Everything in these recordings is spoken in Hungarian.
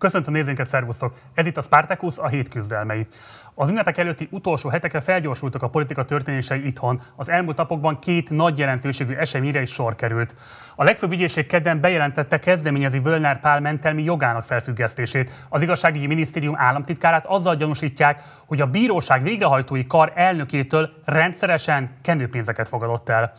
Köszöntöm nézőinket, szervusztok! Ez itt a Spartacus, a hét küzdelmei. Az ünnepek előtti utolsó hetekre felgyorsultak a politika történései itthon. Az elmúlt napokban két nagy jelentőségű eseményre is sor került. A legfőbb ügyészség kedden bejelentette kezdeményezi Völner Pál mentelmi jogának felfüggesztését. Az igazságügyi minisztérium államtitkárát azzal gyanúsítják, hogy a bíróság végrehajtói kar elnökétől rendszeresen kenőpénzeket fogadott el.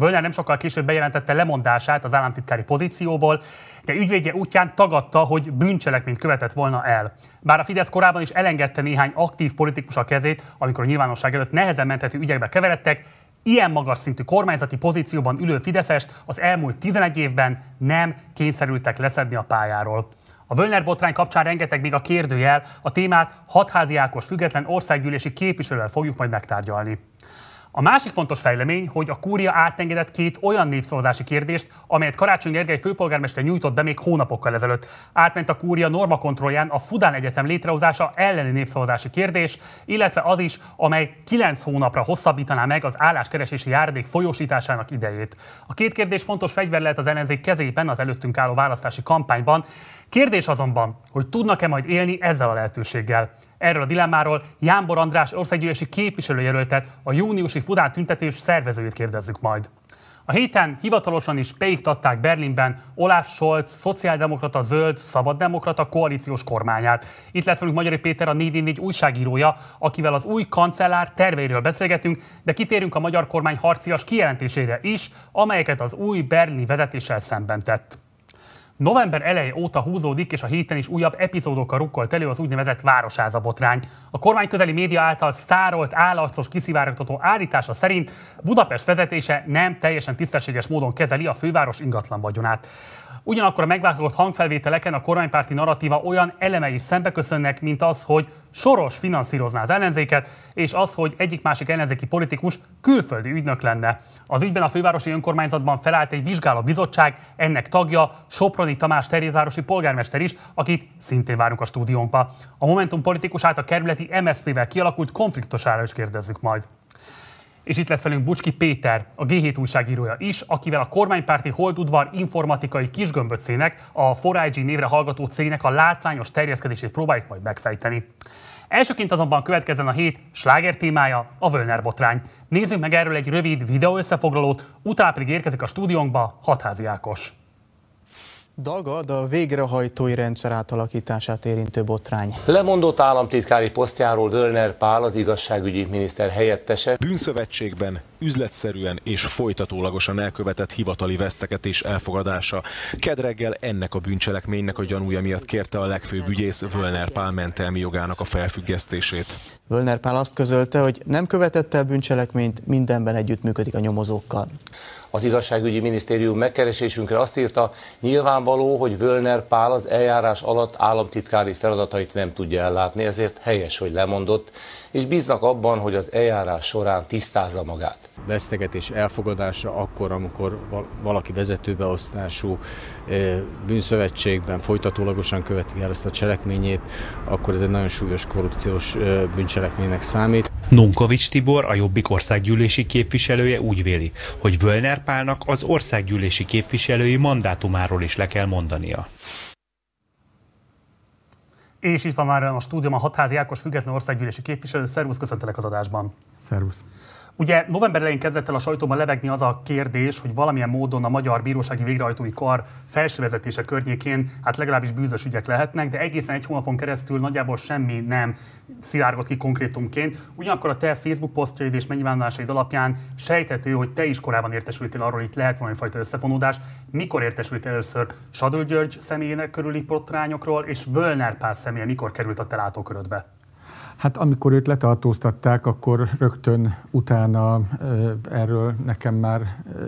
Völner nem sokkal később bejelentette lemondását az államtitkári pozícióból, de ügyvédje útján tagadta, hogy bűncselekményt követett volna el. Bár a Fidesz korábban is elengedte néhány aktív politikus a kezét, amikor a nyilvánosság előtt nehezen menthető ügyekbe keveredtek, ilyen magas szintű kormányzati pozícióban ülő Fideszest az elmúlt 11 évben nem kényszerültek leszedni a pályáról. A Völner botrány kapcsán rengeteg még a kérdőjel, a témát hatházi Ákos független országgyűlési képviselővel fogjuk majd megtárgyalni. A másik fontos fejlemény, hogy a kúria átengedett két olyan népszavazási kérdést, amelyet Karácsony Gergely főpolgármester nyújtott be még hónapokkal ezelőtt. Átment a kúria normakontrollján a Fudán Egyetem létrehozása elleni népszavazási kérdés, illetve az is, amely 9 hónapra hosszabbítaná meg az álláskeresési járdék folyósításának idejét. A két kérdés fontos fegyver lehet az ellenzék kezében az előttünk álló választási kampányban. Kérdés azonban, hogy tudnak-e majd élni ezzel a lehetőséggel. Erről a dilemmáról Jámbor András országgyűlési képviselőjelöltet, a júniusi Fudán tüntetés szervezőjét kérdezzük majd. A héten hivatalosan is beiktatták Berlinben Olaf Scholz, szociáldemokrata, zöld, szabaddemokrata koalíciós kormányát. Itt lesz velünk Magyar Péter, a 4 újságírója, akivel az új kancellár terveiről beszélgetünk, de kitérünk a magyar kormány harcias kijelentésére is, amelyeket az új berlini vezetéssel szemben tett. November eleje óta húzódik, és a héten is újabb epizódokkal rukkolt elő az úgynevezett városháza botrány. A kormány közeli média által szárolt, állarcos kiszivárogtató állítása szerint Budapest vezetése nem teljesen tisztességes módon kezeli a főváros ingatlan vagyonát. Ugyanakkor a megváltozott hangfelvételeken a kormánypárti narratíva olyan elemei szembeköszönnek, mint az, hogy Soros finanszírozná az ellenzéket, és az, hogy egyik-másik ellenzéki politikus külföldi ügynök lenne. Az ügyben a fővárosi önkormányzatban felállt egy vizsgáló bizottság, ennek tagja Soproni Tamás Terézárosi polgármester is, akit szintén várunk a stúdiónkba. A Momentum politikusát a kerületi MSZP-vel kialakult konfliktusára is kérdezzük majd és itt lesz velünk Bucski Péter, a G7 újságírója is, akivel a kormánypárti Holdudvar informatikai kisgömböcének, a 4IG névre hallgató cégnek a látványos terjeszkedését próbáljuk majd megfejteni. Elsőként azonban következzen a hét sláger témája, a Völner botrány. Nézzünk meg erről egy rövid videó összefoglalót, utána pedig érkezik a stúdiónkba Hatházi Ákos. Dagad a végrehajtói rendszer átalakítását érintő botrány. Lemondott államtitkári posztjáról Völner Pál, az igazságügyi miniszter helyettese. Bűnszövetségben üzletszerűen és folytatólagosan elkövetett hivatali veszteketés elfogadása. Kedreggel ennek a bűncselekménynek a gyanúja miatt kérte a legfőbb ügyész Völner Pál mentelmi jogának a felfüggesztését. Völner Pál azt közölte, hogy nem követett el bűncselekményt, mindenben együttműködik a nyomozókkal. Az igazságügyi minisztérium megkeresésünkre azt írta, nyilvánvaló, hogy Völner Pál az eljárás alatt államtitkári feladatait nem tudja ellátni, ezért helyes, hogy lemondott, és bíznak abban, hogy az eljárás során tisztázza magát. Vesztegetés elfogadása akkor, amikor valaki vezetőbeosztású bűnszövetségben folytatólagosan követi el ezt a cselekményét, akkor ez egy nagyon súlyos korrupciós bűncselekménynek számít. Nunkovics Tibor, a Jobbik országgyűlési képviselője úgy véli, hogy Völner Pálnak az országgyűlési képviselői mandátumáról is le kell mondania. És itt van már a stúdióban Hatházi Ákos, független országgyűlési képviselő. Szervusz, köszöntelek az adásban. Szervusz. Ugye november elején kezdett el a sajtóban levegni az a kérdés, hogy valamilyen módon a magyar bírósági végrehajtói kar felsővezetése környékén hát legalábbis bűzös ügyek lehetnek, de egészen egy hónapon keresztül nagyjából semmi nem szivárgott ki konkrétumként. Ugyanakkor a te Facebook posztjaid és megnyilvánulásaid alapján sejthető, hogy te is korábban értesültél arról, hogy itt lehet valami fajta összefonódás. Mikor értesültél először Sadül György személyének körüli potrányokról, és Völner Pál személye mikor került a te látókörödbe? Hát amikor őt letartóztatták, akkor rögtön utána erről nekem már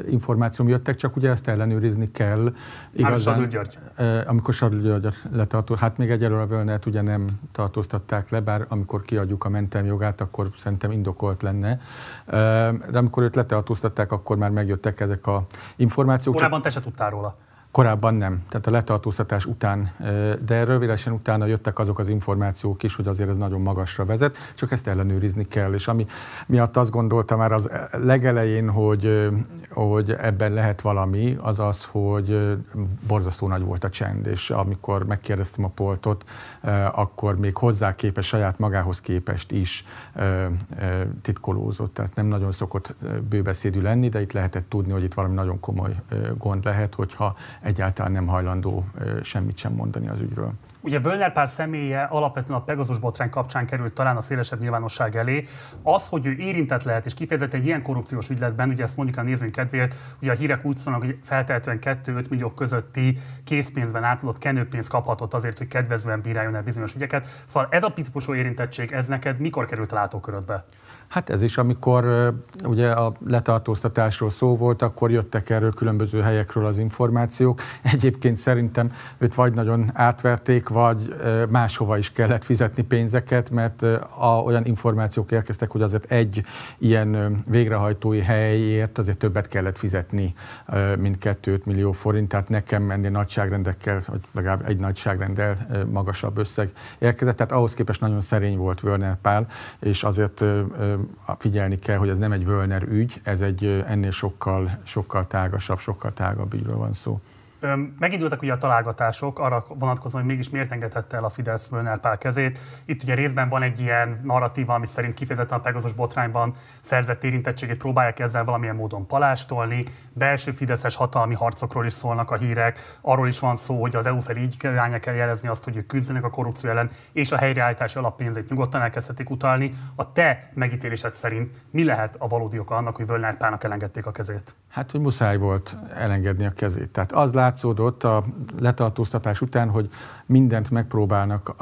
információm jöttek, csak ugye ezt ellenőrizni kell. Igazán, Sadl György. Amikor Sadl György letartó, hát még egyelőre Völnert ugye nem tartóztatták le, bár amikor kiadjuk a mentem jogát, akkor szerintem indokolt lenne. De amikor őt letartóztatták, akkor már megjöttek ezek a információk. Korábban te se tudtál róla. Korábban nem, tehát a letartóztatás után, de rövidesen utána jöttek azok az információk is, hogy azért ez nagyon magasra vezet, csak ezt ellenőrizni kell. És ami miatt azt gondoltam már az legelején, hogy, hogy ebben lehet valami, az az, hogy borzasztó nagy volt a csend, és amikor megkérdeztem a poltot, akkor még hozzá képes, saját magához képest is titkolózott. Tehát nem nagyon szokott bőbeszédű lenni, de itt lehetett tudni, hogy itt valami nagyon komoly gond lehet, hogyha egyáltalán nem hajlandó semmit sem mondani az ügyről. Ugye Völner pár személye alapvetően a Pegasus botrány kapcsán került talán a szélesebb nyilvánosság elé. Az, hogy ő érintett lehet, és kifejezetten egy ilyen korrupciós ügyletben, ugye ezt mondjuk a nézőink kedvéért, ugye a hírek úgy szólnak, hogy feltehetően 2-5 millió közötti készpénzben átadott kenőpénz kaphatott azért, hogy kedvezően bíráljon el bizonyos ügyeket. Szóval ez a típusú érintettség, ez neked mikor került a látókörödbe? Hát ez is, amikor ugye a letartóztatásról szó volt, akkor jöttek erről különböző helyekről az információk. Egyébként szerintem őt vagy nagyon átverték, vagy máshova is kellett fizetni pénzeket, mert a, olyan információk érkeztek, hogy azért egy ilyen végrehajtói helyért azért többet kellett fizetni, mint 2 millió forint, tehát nekem menni nagyságrendekkel, vagy legalább egy nagyságrendel magasabb összeg érkezett, tehát ahhoz képest nagyon szerény volt Vörner Pál, és azért figyelni kell, hogy ez nem egy Völner ügy, ez egy ennél sokkal, sokkal tágasabb, sokkal tágabb ügyről van szó. Megindultak ugye a találgatások arra vonatkozóan, hogy mégis miért engedhette el a Fidesz Völner Pál kezét. Itt ugye részben van egy ilyen narratíva, ami szerint kifejezetten a Pegazos botrányban szerzett érintettségét próbálják ezzel valamilyen módon palástolni. Belső fideszes hatalmi harcokról is szólnak a hírek. Arról is van szó, hogy az EU felé így kell, kell jelezni azt, hogy ők küzdenek a korrupció ellen, és a helyreállítási alappénzét nyugodtan elkezdhetik utalni. A te megítélésed szerint mi lehet a valódi oka annak, hogy Völner Pálnak elengedték a kezét? Hát, hogy muszáj volt elengedni a kezét. Tehát az lát, látszódott a letartóztatás után, hogy mindent megpróbálnak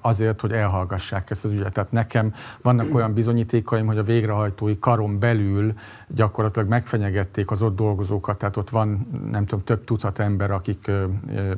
azért, hogy elhallgassák ezt az ügyet. Tehát nekem vannak olyan bizonyítékaim, hogy a végrehajtói karon belül gyakorlatilag megfenyegették az ott dolgozókat, tehát ott van nem tudom, több tucat ember, akik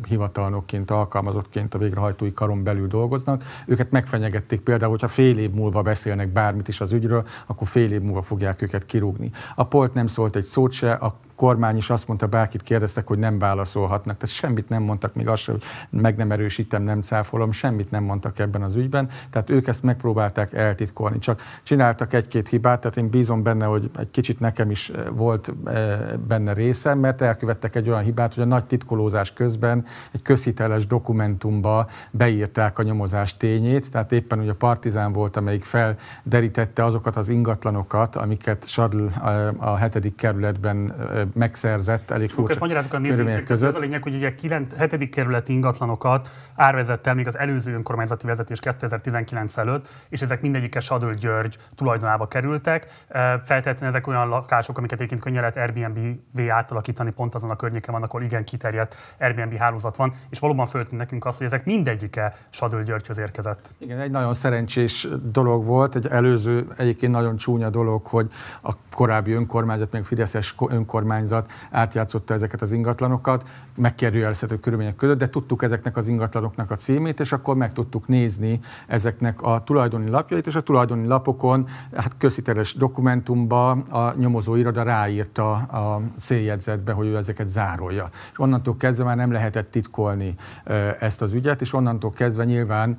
hivatalnokként, alkalmazottként a végrehajtói karon belül dolgoznak. Őket megfenyegették például, hogyha fél év múlva beszélnek bármit is az ügyről, akkor fél év múlva fogják őket kirúgni. A polt nem szólt egy szót se, a kormány is azt mondta, bárkit kérdeztek, hogy nem válaszolhatnak. Tehát semmit nem mondtak még azt sem, hogy meg nem erős megerősítem, nem cáfolom, semmit nem mondtak ebben az ügyben, tehát ők ezt megpróbálták eltitkolni. Csak csináltak egy-két hibát, tehát én bízom benne, hogy egy kicsit nekem is eh, volt eh, benne része, mert elkövettek egy olyan hibát, hogy a nagy titkolózás közben egy közhiteles dokumentumba beírták a nyomozás tényét, tehát éppen ugye a Partizán volt, amelyik felderítette azokat az ingatlanokat, amiket Sadl eh, a hetedik kerületben megszerzett elég furcsa körülmények között. Ez a lényeg, hogy ugye 9, 7. kerületi ingatlanokat árvezettel még az előző önkormányzati vezetés 2019 előtt, és ezek mindegyike Sadöl György tulajdonába kerültek. Feltétlenül ezek olyan lakások, amiket egyébként könnyen lehet Airbnb-vé átalakítani, pont azon a környéken van, ahol igen kiterjedt Airbnb hálózat van, és valóban föltűnt nekünk az, hogy ezek mindegyike Sadöl Györgyhöz érkezett. Igen, egy nagyon szerencsés dolog volt, egy előző egyébként nagyon csúnya dolog, hogy a korábbi önkormányzat, még Fideszes önkormányzat átjátszotta ezeket az ingatlanokat, megkérdőjelezhető körülmények között, de tudtuk ezeknek az ingatlanoknak ingatlanoknak a címét, és akkor meg tudtuk nézni ezeknek a tulajdoni lapjait, és a tulajdoni lapokon hát közhiteles dokumentumban a nyomozó iroda ráírta a széljegyzetbe, hogy ő ezeket zárolja. És onnantól kezdve már nem lehetett titkolni ezt az ügyet, és onnantól kezdve nyilván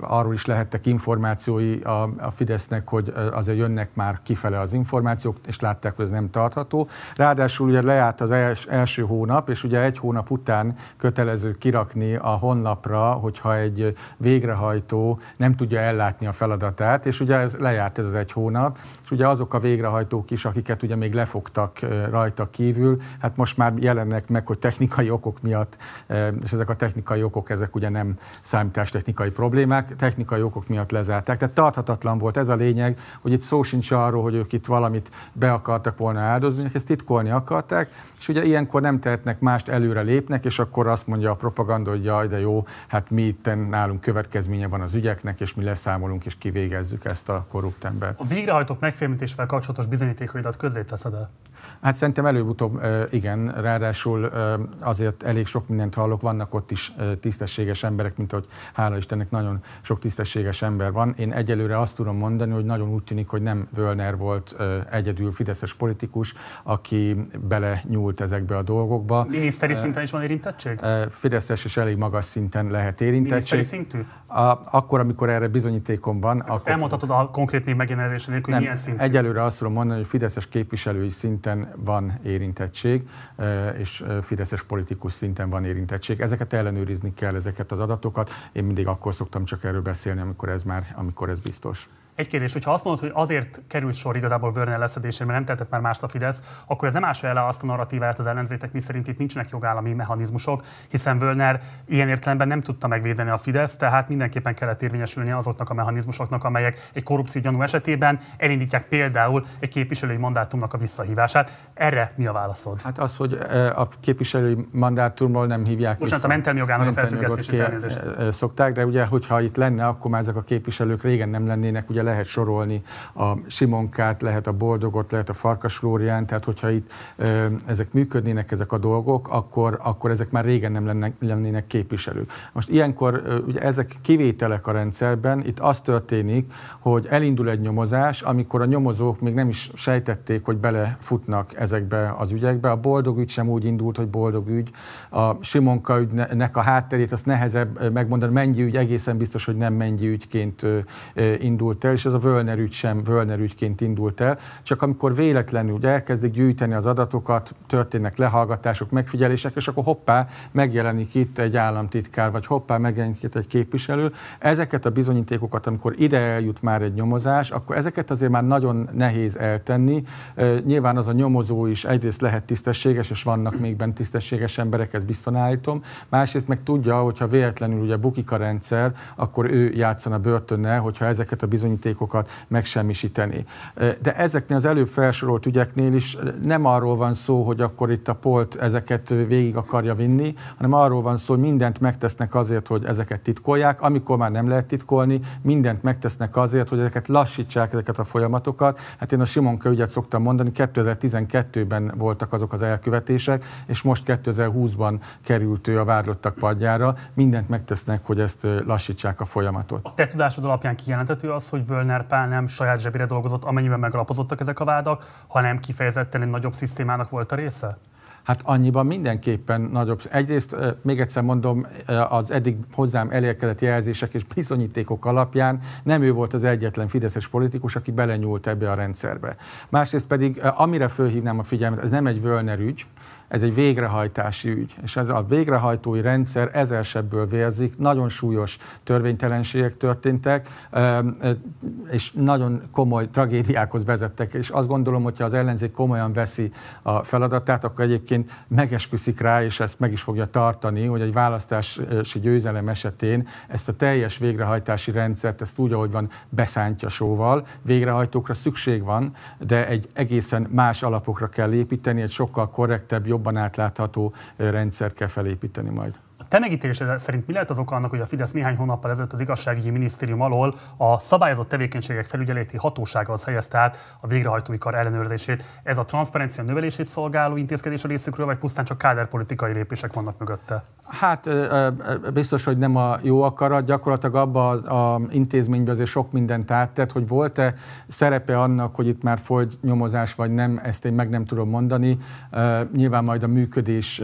arról is lehettek információi a, a Fidesznek, hogy azért jönnek már kifele az információk, és látták, hogy ez nem tartható. Ráadásul ugye lejárt az els, első hónap, és ugye egy hónap után kötelező kirakni a honlapra, hogyha egy végrehajtó nem tudja ellátni a feladatát, és ugye ez lejárt ez az egy hónap, és ugye azok a végrehajtók is, akiket ugye még lefogtak rajta kívül, hát most már jelennek meg, hogy technikai okok miatt, és ezek a technikai okok, ezek ugye nem számítástechnikai problémák, technikai okok miatt lezárták. Tehát tarthatatlan volt ez a lényeg, hogy itt szó sincs arról, hogy ők itt valamit be akartak volna áldozni, ezt titkolni akarták, és ugye ilyenkor nem tehetnek mást, előre lépnek, és akkor azt mondja a propaganda, hogy jaj, de jó, hát mi itt nálunk következménye van az ügyeknek, és mi leszámolunk és kivégezzük ezt a korrupt embert. A végrehajtott megfémítésvel kapcsolatos bizonyítékaidat közzé teszed el? Hát szerintem előbb-utóbb igen, ráadásul azért elég sok mindent hallok, vannak ott is tisztességes emberek, mint hogy hála Istennek nagyon sok tisztességes ember van. Én egyelőre azt tudom mondani, hogy nagyon úgy tűnik, hogy nem Völner volt egyedül fideszes politikus, aki bele nyúlt ezekbe a dolgokba. Miniszteri szinten is van érintettség? Fideszes és elég magas szinten lehet érintettség. Miniszteri szintű? A, akkor, amikor erre bizonyítékom van. Hát akkor elmondhatod a konkrét név megjelenése nélkül, hogy milyen szinten? Egyelőre azt tudom mondani, hogy Fideszes képviselői szinten szinten van érintettség, és fideszes politikus szinten van érintettség. Ezeket ellenőrizni kell, ezeket az adatokat. Én mindig akkor szoktam csak erről beszélni, amikor ez már, amikor ez biztos. Egy kérdés, hogyha azt mondod, hogy azért került sor igazából Vörner leszedésére, mert nem tehetett már mást a Fidesz, akkor ez nem ássa el azt a narratívát az ellenzétek, mi szerint itt nincsenek jogállami mechanizmusok, hiszen Völner ilyen értelemben nem tudta megvédeni a Fidesz, tehát mindenképpen kellett érvényesülni azoknak a mechanizmusoknak, amelyek egy korrupció gyanú esetében elindítják például egy képviselői mandátumnak a visszahívását. Erre mi a válaszod? Hát az, hogy eh, a képviselői mandátumról nem hívják Bocsánat, vissza. a mentelmi jogának mentelmi a felfüggesztését eh, szokták, de ugye, hogyha itt lenne, akkor már ezek a képviselők régen nem lennének ugye lehet sorolni a Simonkát, lehet a Boldogot, lehet a Farkas Flórián, tehát hogyha itt ezek működnének ezek a dolgok, akkor, akkor ezek már régen nem lennének képviselők. Most ilyenkor ugye ezek kivételek a rendszerben, itt az történik, hogy elindul egy nyomozás, amikor a nyomozók még nem is sejtették, hogy belefutnak ezekbe az ügyekbe. A Boldog ügy sem úgy indult, hogy Boldog ügy, a Simonka ügynek a hátterét azt nehezebb megmondani, mennyi ügy egészen biztos, hogy nem mennyi ügyként indult el, és ez a Völner ügy sem Völner ügyként indult el, csak amikor véletlenül ugye, elkezdik gyűjteni az adatokat, történnek lehallgatások, megfigyelések, és akkor hoppá, megjelenik itt egy államtitkár, vagy hoppá, megjelenik itt egy képviselő. Ezeket a bizonyítékokat, amikor ide eljut már egy nyomozás, akkor ezeket azért már nagyon nehéz eltenni. Nyilván az a nyomozó is egyrészt lehet tisztességes, és vannak még bent tisztességes emberek, ezt biztosan állítom. Másrészt meg tudja, hogyha véletlenül ugye bukik a rendszer, akkor ő játszana börtönnel, hogyha ezeket a bizonyítékokat bizonyítékokat megsemmisíteni. De ezeknél az előbb felsorolt ügyeknél is nem arról van szó, hogy akkor itt a polt ezeket végig akarja vinni, hanem arról van szó, hogy mindent megtesznek azért, hogy ezeket titkolják, amikor már nem lehet titkolni, mindent megtesznek azért, hogy ezeket lassítsák, ezeket a folyamatokat. Hát én a Simonka ügyet szoktam mondani, 2012-ben voltak azok az elkövetések, és most 2020-ban került ő a vádlottak padjára. Mindent megtesznek, hogy ezt lassítsák a folyamatot. A te tudásod alapján kijelenthető az, hogy Völner Pál nem saját zsebére dolgozott, amennyiben megalapozottak ezek a vádak, hanem kifejezetten egy nagyobb szisztémának volt a része? Hát annyiban mindenképpen nagyobb. Egyrészt még egyszer mondom, az eddig hozzám elérkezett jelzések és bizonyítékok alapján nem ő volt az egyetlen fideszes politikus, aki belenyúlt ebbe a rendszerbe. Másrészt pedig, amire fölhívnám a figyelmet, ez nem egy Völner ügy, ez egy végrehajtási ügy, és ez a végrehajtói rendszer ezersebből vérzik, nagyon súlyos törvénytelenségek történtek, és nagyon komoly tragédiákhoz vezettek, és azt gondolom, hogyha az ellenzék komolyan veszi a feladatát, akkor egyébként megesküszik rá, és ezt meg is fogja tartani, hogy egy választási győzelem esetén ezt a teljes végrehajtási rendszert, ezt úgy, ahogy van, beszántja sóval. Végrehajtókra szükség van, de egy egészen más alapokra kell építeni, egy sokkal korrektebb, jobb jobban átlátható rendszer kell felépíteni majd. A te megítélésed szerint mi lehet az oka annak, hogy a Fidesz néhány hónappal ezelőtt az igazságügyi minisztérium alól a szabályozott tevékenységek felügyeleti hatósága az helyezte át a végrehajtói kar ellenőrzését? Ez a transzparencia növelését szolgáló intézkedés a részükről, vagy pusztán csak káderpolitikai lépések vannak mögötte? Hát biztos, hogy nem a jó akarat. Gyakorlatilag abban az intézményben azért sok mindent áttett, hogy volt-e szerepe annak, hogy itt már folyt nyomozás vagy nem, ezt én meg nem tudom mondani. Nyilván majd a működés,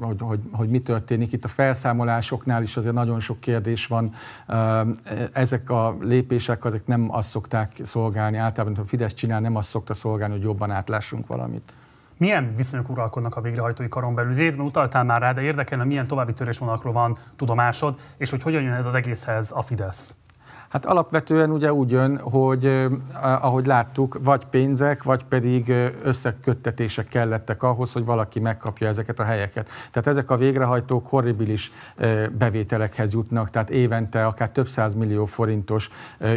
hogy, hogy, hogy mitől történik. Itt a felszámolásoknál is azért nagyon sok kérdés van. E, ezek a lépések, ezek nem azt szokták szolgálni, általában, a Fidesz csinál, nem azt szokta szolgálni, hogy jobban átlássunk valamit. Milyen viszonyok uralkodnak a végrehajtói karon belül? Részben utaltál már rá, de érdekelne, milyen további törésvonalakról van tudomásod, és hogy hogyan jön ez az egészhez a Fidesz? Hát alapvetően ugye úgy jön, hogy ahogy láttuk, vagy pénzek, vagy pedig összeköttetések kellettek ahhoz, hogy valaki megkapja ezeket a helyeket. Tehát ezek a végrehajtók horribilis bevételekhez jutnak, tehát évente akár több száz millió forintos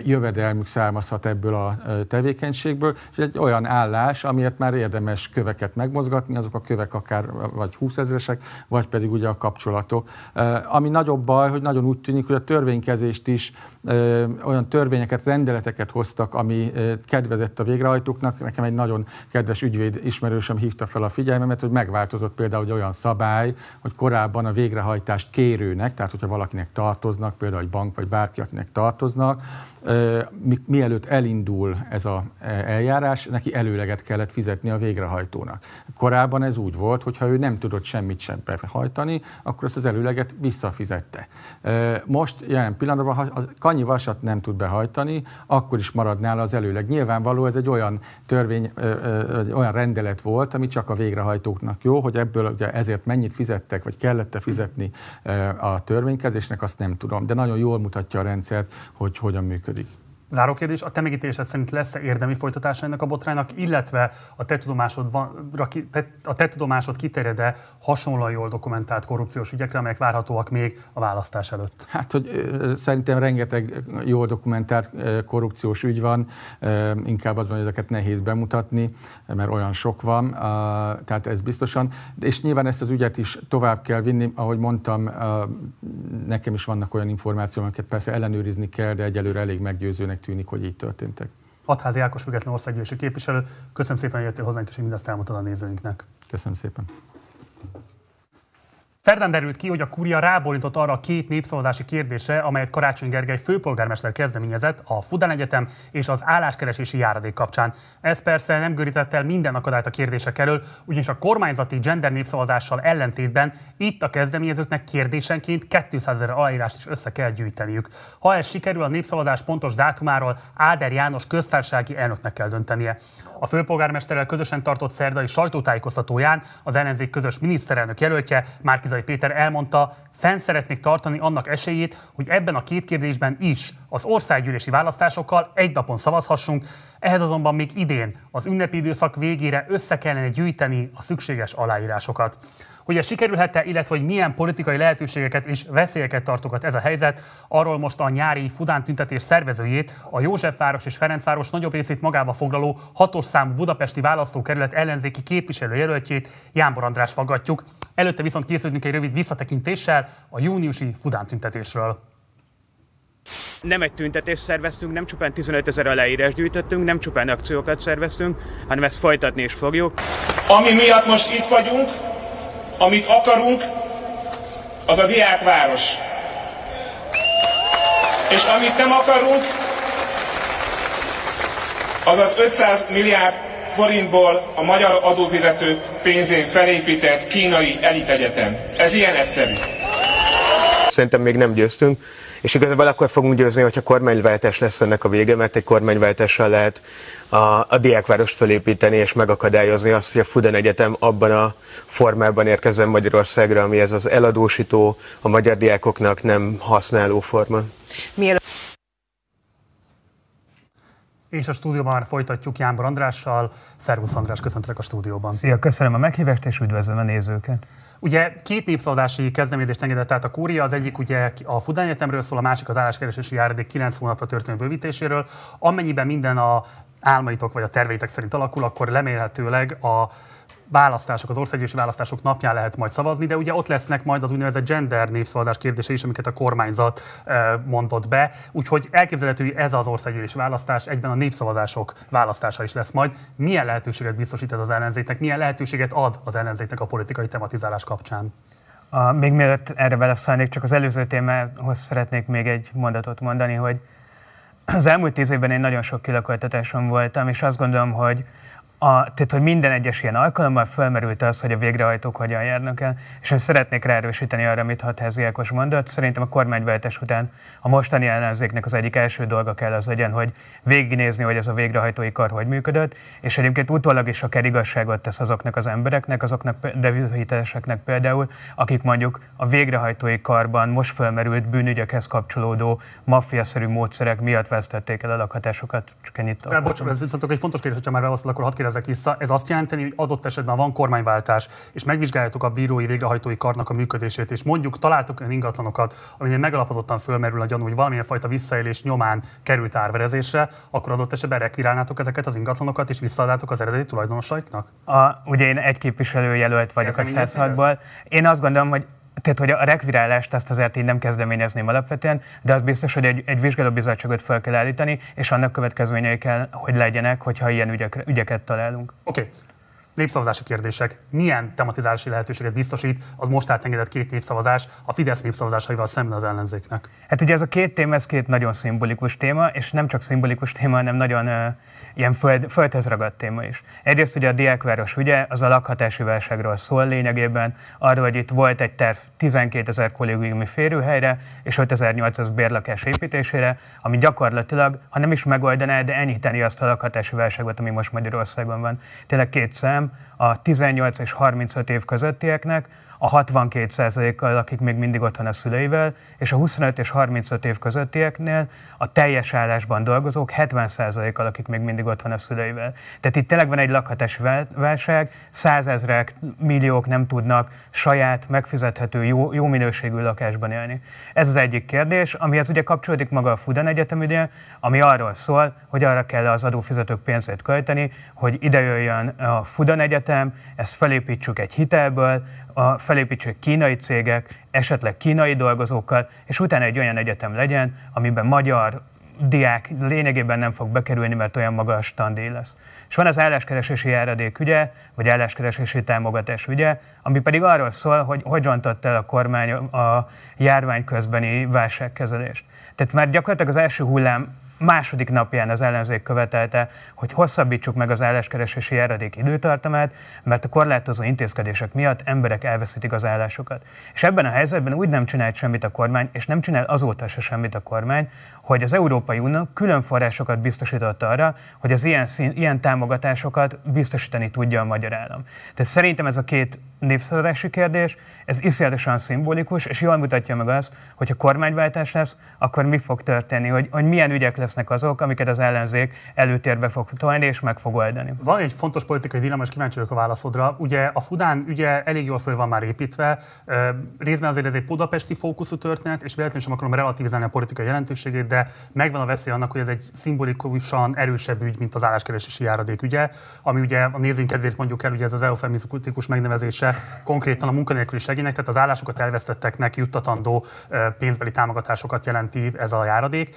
jövedelmük származhat ebből a tevékenységből, és egy olyan állás, amiért már érdemes köveket megmozgatni, azok a kövek akár vagy 20 ezeresek, vagy pedig ugye a kapcsolatok. Ami nagyobb baj, hogy nagyon úgy tűnik, hogy a törvénykezést is olyan törvényeket, rendeleteket hoztak, ami kedvezett a végrehajtóknak. Nekem egy nagyon kedves ügyvéd ismerősöm hívta fel a figyelmemet, hogy megváltozott például hogy olyan szabály, hogy korábban a végrehajtást kérőnek, tehát hogyha valakinek tartoznak, például egy bank vagy bárki, akinek tartoznak, mielőtt elindul ez az e, eljárás, neki előleget kellett fizetni a végrehajtónak. Korábban ez úgy volt, hogy ha ő nem tudott semmit sem behajtani, akkor ezt az előleget visszafizette. Most jelen pillanatban, ha a kanyi vasat nem tud behajtani, akkor is marad nála az előleg. Nyilvánvaló ez egy olyan törvény, olyan rendelet volt, ami csak a végrehajtóknak jó, hogy ebből ugye ezért mennyit fizettek, vagy kellette fizetni a törvénykezésnek, azt nem tudom. De nagyon jól mutatja a rendszert, hogy hogyan működik dedik. Záró kérdés, a te megítélésed szerint lesz-e érdemi folytatása ennek a botránynak, illetve a te tudomásod, van, a te tudomásod kiterjed-e hasonlóan jól dokumentált korrupciós ügyekre, amelyek várhatóak még a választás előtt? Hát, hogy szerintem rengeteg jól dokumentált korrupciós ügy van, inkább az van, hogy ezeket nehéz bemutatni, mert olyan sok van, tehát ez biztosan. És nyilván ezt az ügyet is tovább kell vinni, ahogy mondtam, nekem is vannak olyan információk, amiket persze ellenőrizni kell, de egyelőre elég meggyőzőnek tűnik, hogy így történtek. Hatházi Ákos független országgyűlési képviselő, köszönöm szépen, hogy jöttél hozzánk, és mindezt elmondtad a nézőinknek. Köszönöm szépen. Szerdán derült ki, hogy a kuria rábólintott arra a két népszavazási kérdése, amelyet Karácsony Gergely főpolgármester kezdeményezett a Fudan Egyetem és az álláskeresési járadék kapcsán. Ez persze nem görített el minden akadályt a kérdések elől, ugyanis a kormányzati gender népszavazással ellentétben itt a kezdeményezőknek kérdésenként 200 ezer aláírást is össze kell gyűjteniük. Ha ez sikerül, a népszavazás pontos dátumáról Áder János köztársasági elnöknek kell döntenie a főpolgármesterrel közösen tartott szerdai sajtótájékoztatóján az ellenzék közös miniszterelnök jelöltje Márkizai Péter elmondta, fenn szeretnék tartani annak esélyét, hogy ebben a két kérdésben is az országgyűlési választásokkal egy napon szavazhassunk, ehhez azonban még idén az ünnepi időszak végére össze kellene gyűjteni a szükséges aláírásokat. Hogy ez sikerülhet-e, illetve hogy milyen politikai lehetőségeket és veszélyeket tartogat ez a helyzet, arról most a nyári Fudán tüntetés szervezőjét, a Józsefváros és Ferencváros nagyobb részét magába foglaló hatos számú budapesti választókerület ellenzéki képviselőjelöltjét, Jámbor András faggatjuk. Előtte viszont készülünk egy rövid visszatekintéssel a júniusi Fudán tüntetésről nem egy tüntetést szerveztünk, nem csupán 15 ezer aláírás gyűjtöttünk, nem csupán akciókat szerveztünk, hanem ezt folytatni is fogjuk. Ami miatt most itt vagyunk, amit akarunk, az a diákváros. És amit nem akarunk, az az 500 milliárd forintból a magyar adóvizető pénzén felépített kínai elitegyetem. Ez ilyen egyszerű. Szerintem még nem győztünk. És igazából akkor fogunk győzni, hogyha kormányváltás lesz ennek a vége, mert egy kormányváltással lehet a, a diákvárost felépíteni és megakadályozni azt, hogy a Fuden Egyetem abban a formában érkezzen Magyarországra, ami ez az eladósító, a magyar diákoknak nem használó forma. Miel- és a stúdióban már folytatjuk Jánbor Andrással. Szervusz András, köszöntök a stúdióban. Szia, köszönöm a meghívást, és üdvözlöm a nézőket. Ugye két népszavazási kezdeményezést engedett át a kúria, az egyik ugye a Fudán Egyetemről szól, a másik az álláskeresési járadék 9 hónapra történő bővítéséről. Amennyiben minden a álmaitok vagy a terveitek szerint alakul, akkor lemélhetőleg a választások, az országgyűlési választások napján lehet majd szavazni, de ugye ott lesznek majd az úgynevezett gender népszavazás kérdése is, amiket a kormányzat mondott be. Úgyhogy elképzelhető, hogy ez az országgyűlési választás egyben a népszavazások választása is lesz majd. Milyen lehetőséget biztosít ez az ellenzéknek, milyen lehetőséget ad az ellenzéknek a politikai tematizálás kapcsán? A, még mielőtt erre válaszolnék, csak az előző témához szeretnék még egy mondatot mondani, hogy az elmúlt tíz évben én nagyon sok kilakoltatásom voltam, és azt gondolom, hogy a, tehát, hogy minden egyes ilyen alkalommal felmerült az, hogy a végrehajtók hogyan járnak el, és én szeretnék ráerősíteni arra, amit Hatházi Ákos mondott. Szerintem a kormányváltás után a mostani ellenzéknek az egyik első dolga kell az legyen, hogy végignézni, hogy ez a végrehajtói kar hogy működött, és egyébként utólag is akár igazságot tesz azoknak az embereknek, azoknak devizahiteleseknek például, akik mondjuk a végrehajtói karban most felmerült bűnügyekhez kapcsolódó maffiaszerű módszerek miatt vesztették el a lakhatásokat. Csak ennyit. Bocsánat, ez viszont egy fontos kérdés, hogyha már válaszol, akkor hadd kérdezek vissza, ez azt jelenteni, hogy adott esetben van kormányváltás, és megvizsgáljátok a bírói végrehajtói karnak a működését, és mondjuk találtok olyan ingatlanokat, aminél megalapozottan fölmerül a gyanú, hogy valamilyen fajta visszaélés nyomán került árverezésre, akkor adott esetben rekvirálnátok ezeket az ingatlanokat, és visszaadnátok az eredeti tulajdonosaiknak? A, ugye én egy képviselőjelölt vagyok Kezdem a 106 Én azt gondolom, hogy tehát, hogy a rekvirálást azt azért én nem kezdeményezném alapvetően, de az biztos, hogy egy, egy vizsgálóbizottságot fel kell állítani, és annak következményei kell, hogy legyenek, hogyha ilyen ügyek, ügyeket találunk. Oké. Okay. Népszavazási kérdések. Milyen tematizálási lehetőséget biztosít az most átengedett két népszavazás a Fidesz népszavazásaival szemben az ellenzéknek? Hát ugye ez a két téma, ez két nagyon szimbolikus téma, és nem csak szimbolikus téma, hanem nagyon uh, ilyen föld, földhez ragadt téma is. Egyrészt ugye a Diákváros ügye, az a lakhatási válságról szól lényegében, arról, hogy itt volt egy terv 12 ezer kollégiumi férőhelyre és 5800 bérlakás építésére, ami gyakorlatilag, ha nem is megoldaná, de enyhíteni azt a lakhatási válságot, ami most Magyarországon van. Tényleg két szám, a 18 és 35 év közöttieknek, a 62%-kal, akik még mindig otthon a szüleivel, és a 25 és 35 év közöttieknél a teljes állásban dolgozók 70%-kal, akik még mindig otthon a szüleivel. Tehát itt tényleg van egy lakhatási válság, százezrek, milliók nem tudnak saját, megfizethető, jó, jó minőségű lakásban élni. Ez az egyik kérdés, amihez ugye kapcsolódik maga a Fudan Egyetem ügye, ami arról szól, hogy arra kell az adófizetők pénzét költeni, hogy idejöjjön a Fudan Egyetem, ezt felépítsük egy hitelből, a felépítsék kínai cégek, esetleg kínai dolgozókkal, és utána egy olyan egyetem legyen, amiben magyar diák lényegében nem fog bekerülni, mert olyan magas standé lesz. És van az álláskeresési járadék ügye, vagy álláskeresési támogatás ügye, ami pedig arról szól, hogy hogy rontott el a kormány a járvány közbeni válságkezelést. Tehát már gyakorlatilag az első hullám második napján az ellenzék követelte, hogy hosszabbítsuk meg az álláskeresési eredék időtartamát, mert a korlátozó intézkedések miatt emberek elveszítik az állásokat. És ebben a helyzetben úgy nem csinált semmit a kormány, és nem csinál azóta se semmit a kormány, hogy az Európai Unió külön forrásokat biztosított arra, hogy az ilyen, szín, ilyen támogatásokat biztosítani tudja a magyar állam. Tehát szerintem ez a két népszavazási kérdés, ez iszonyatosan szimbolikus, és jól mutatja meg azt, hogy ha kormányváltás lesz, akkor mi fog történni, hogy, hogy milyen ügyek lesznek azok, amiket az ellenzék előtérbe fog tolni és meg fog oldani. Van egy fontos politikai dilemma, és kíváncsi vagyok a válaszodra. Ugye a Fudán ügye elég jól föl van már építve, részben azért ez egy budapesti fókuszú történet, és véletlenül sem akarom relativizálni a politikai jelentőségét, de megvan a veszély annak, hogy ez egy szimbolikusan erősebb ügy, mint az álláskeresési járadék ügye, ami ugye a nézőink kedvéért mondjuk el, ugye ez az eufemisztikus megnevezése konkrétan a munkanélküli segének, tehát az állásokat elvesztetteknek juttatandó pénzbeli támogatásokat jelenti ez a járadék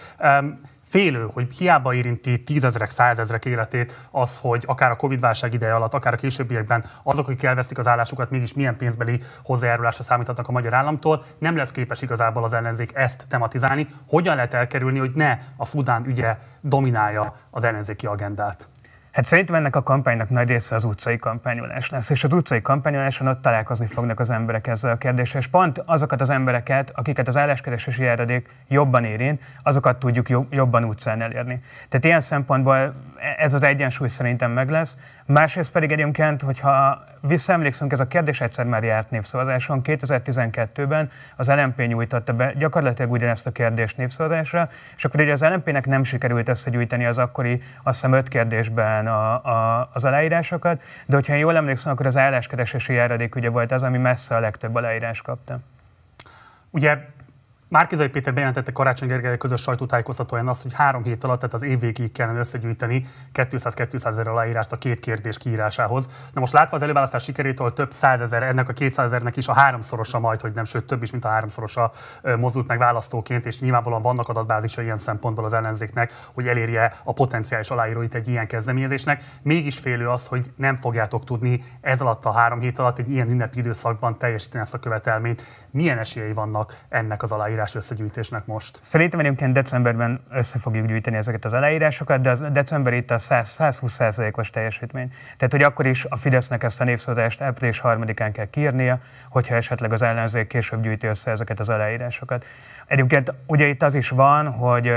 félő, hogy hiába érinti tízezrek, százezrek életét az, hogy akár a Covid-válság ideje alatt, akár a későbbiekben azok, akik elvesztik az állásukat, mégis milyen pénzbeli hozzájárulásra számíthatnak a magyar államtól, nem lesz képes igazából az ellenzék ezt tematizálni. Hogyan lehet elkerülni, hogy ne a Fudán ügye dominálja az ellenzéki agendát? Hát szerintem ennek a kampánynak nagy része az utcai kampányolás lesz, és az utcai kampányoláson ott találkozni fognak az emberek ezzel a kérdéssel, és pont azokat az embereket, akiket az álláskeresési járadék jobban érint, azokat tudjuk jobban utcán elérni. Tehát ilyen szempontból e- ez az egyensúly szerintem meg lesz, Másrészt pedig egyébként, hogyha visszaemlékszünk, ez a kérdés egyszer már járt névszavazáson, 2012-ben az LMP nyújtotta be gyakorlatilag ugyanezt a kérdést névszavazásra, és akkor ugye az LMP-nek nem sikerült összegyűjteni az akkori, azt hiszem, öt kérdésben a, a, az aláírásokat, de hogyha én jól emlékszem, akkor az álláskeresési járadék ugye volt az, ami messze a legtöbb aláírás kapta. Ugye Márkizai Péter bejelentette Karácsony Gergely közös sajtótájékoztatóján azt, hogy három hét alatt, tehát az év végéig kellene összegyűjteni 200-200 ezer aláírást a két kérdés kiírásához. Na most látva az előválasztás sikerét, ahol több százezer, ennek a 200 ezernek is a háromszorosa majd, hogy nem, sőt több is, mint a háromszorosa mozdult meg választóként, és nyilvánvalóan vannak adatbázisa ilyen szempontból az ellenzéknek, hogy elérje a potenciális aláíróit egy ilyen kezdeményezésnek. Mégis félő az, hogy nem fogjátok tudni ez alatt a három hét alatt egy ilyen ünnepi időszakban teljesíteni ezt a követelményt. Milyen esélyei vannak ennek az aláírás? aláírás összegyűjtésnek most? Szerintem egyébként decemberben össze fogjuk gyűjteni ezeket az aláírásokat, de a december itt a 100, 120%-os teljesítmény. Tehát, hogy akkor is a Fidesznek ezt a népszavazást április 3-án kell kírnia, hogyha esetleg az ellenzék később gyűjti össze ezeket az aláírásokat. Egyébként ugye itt az is van, hogy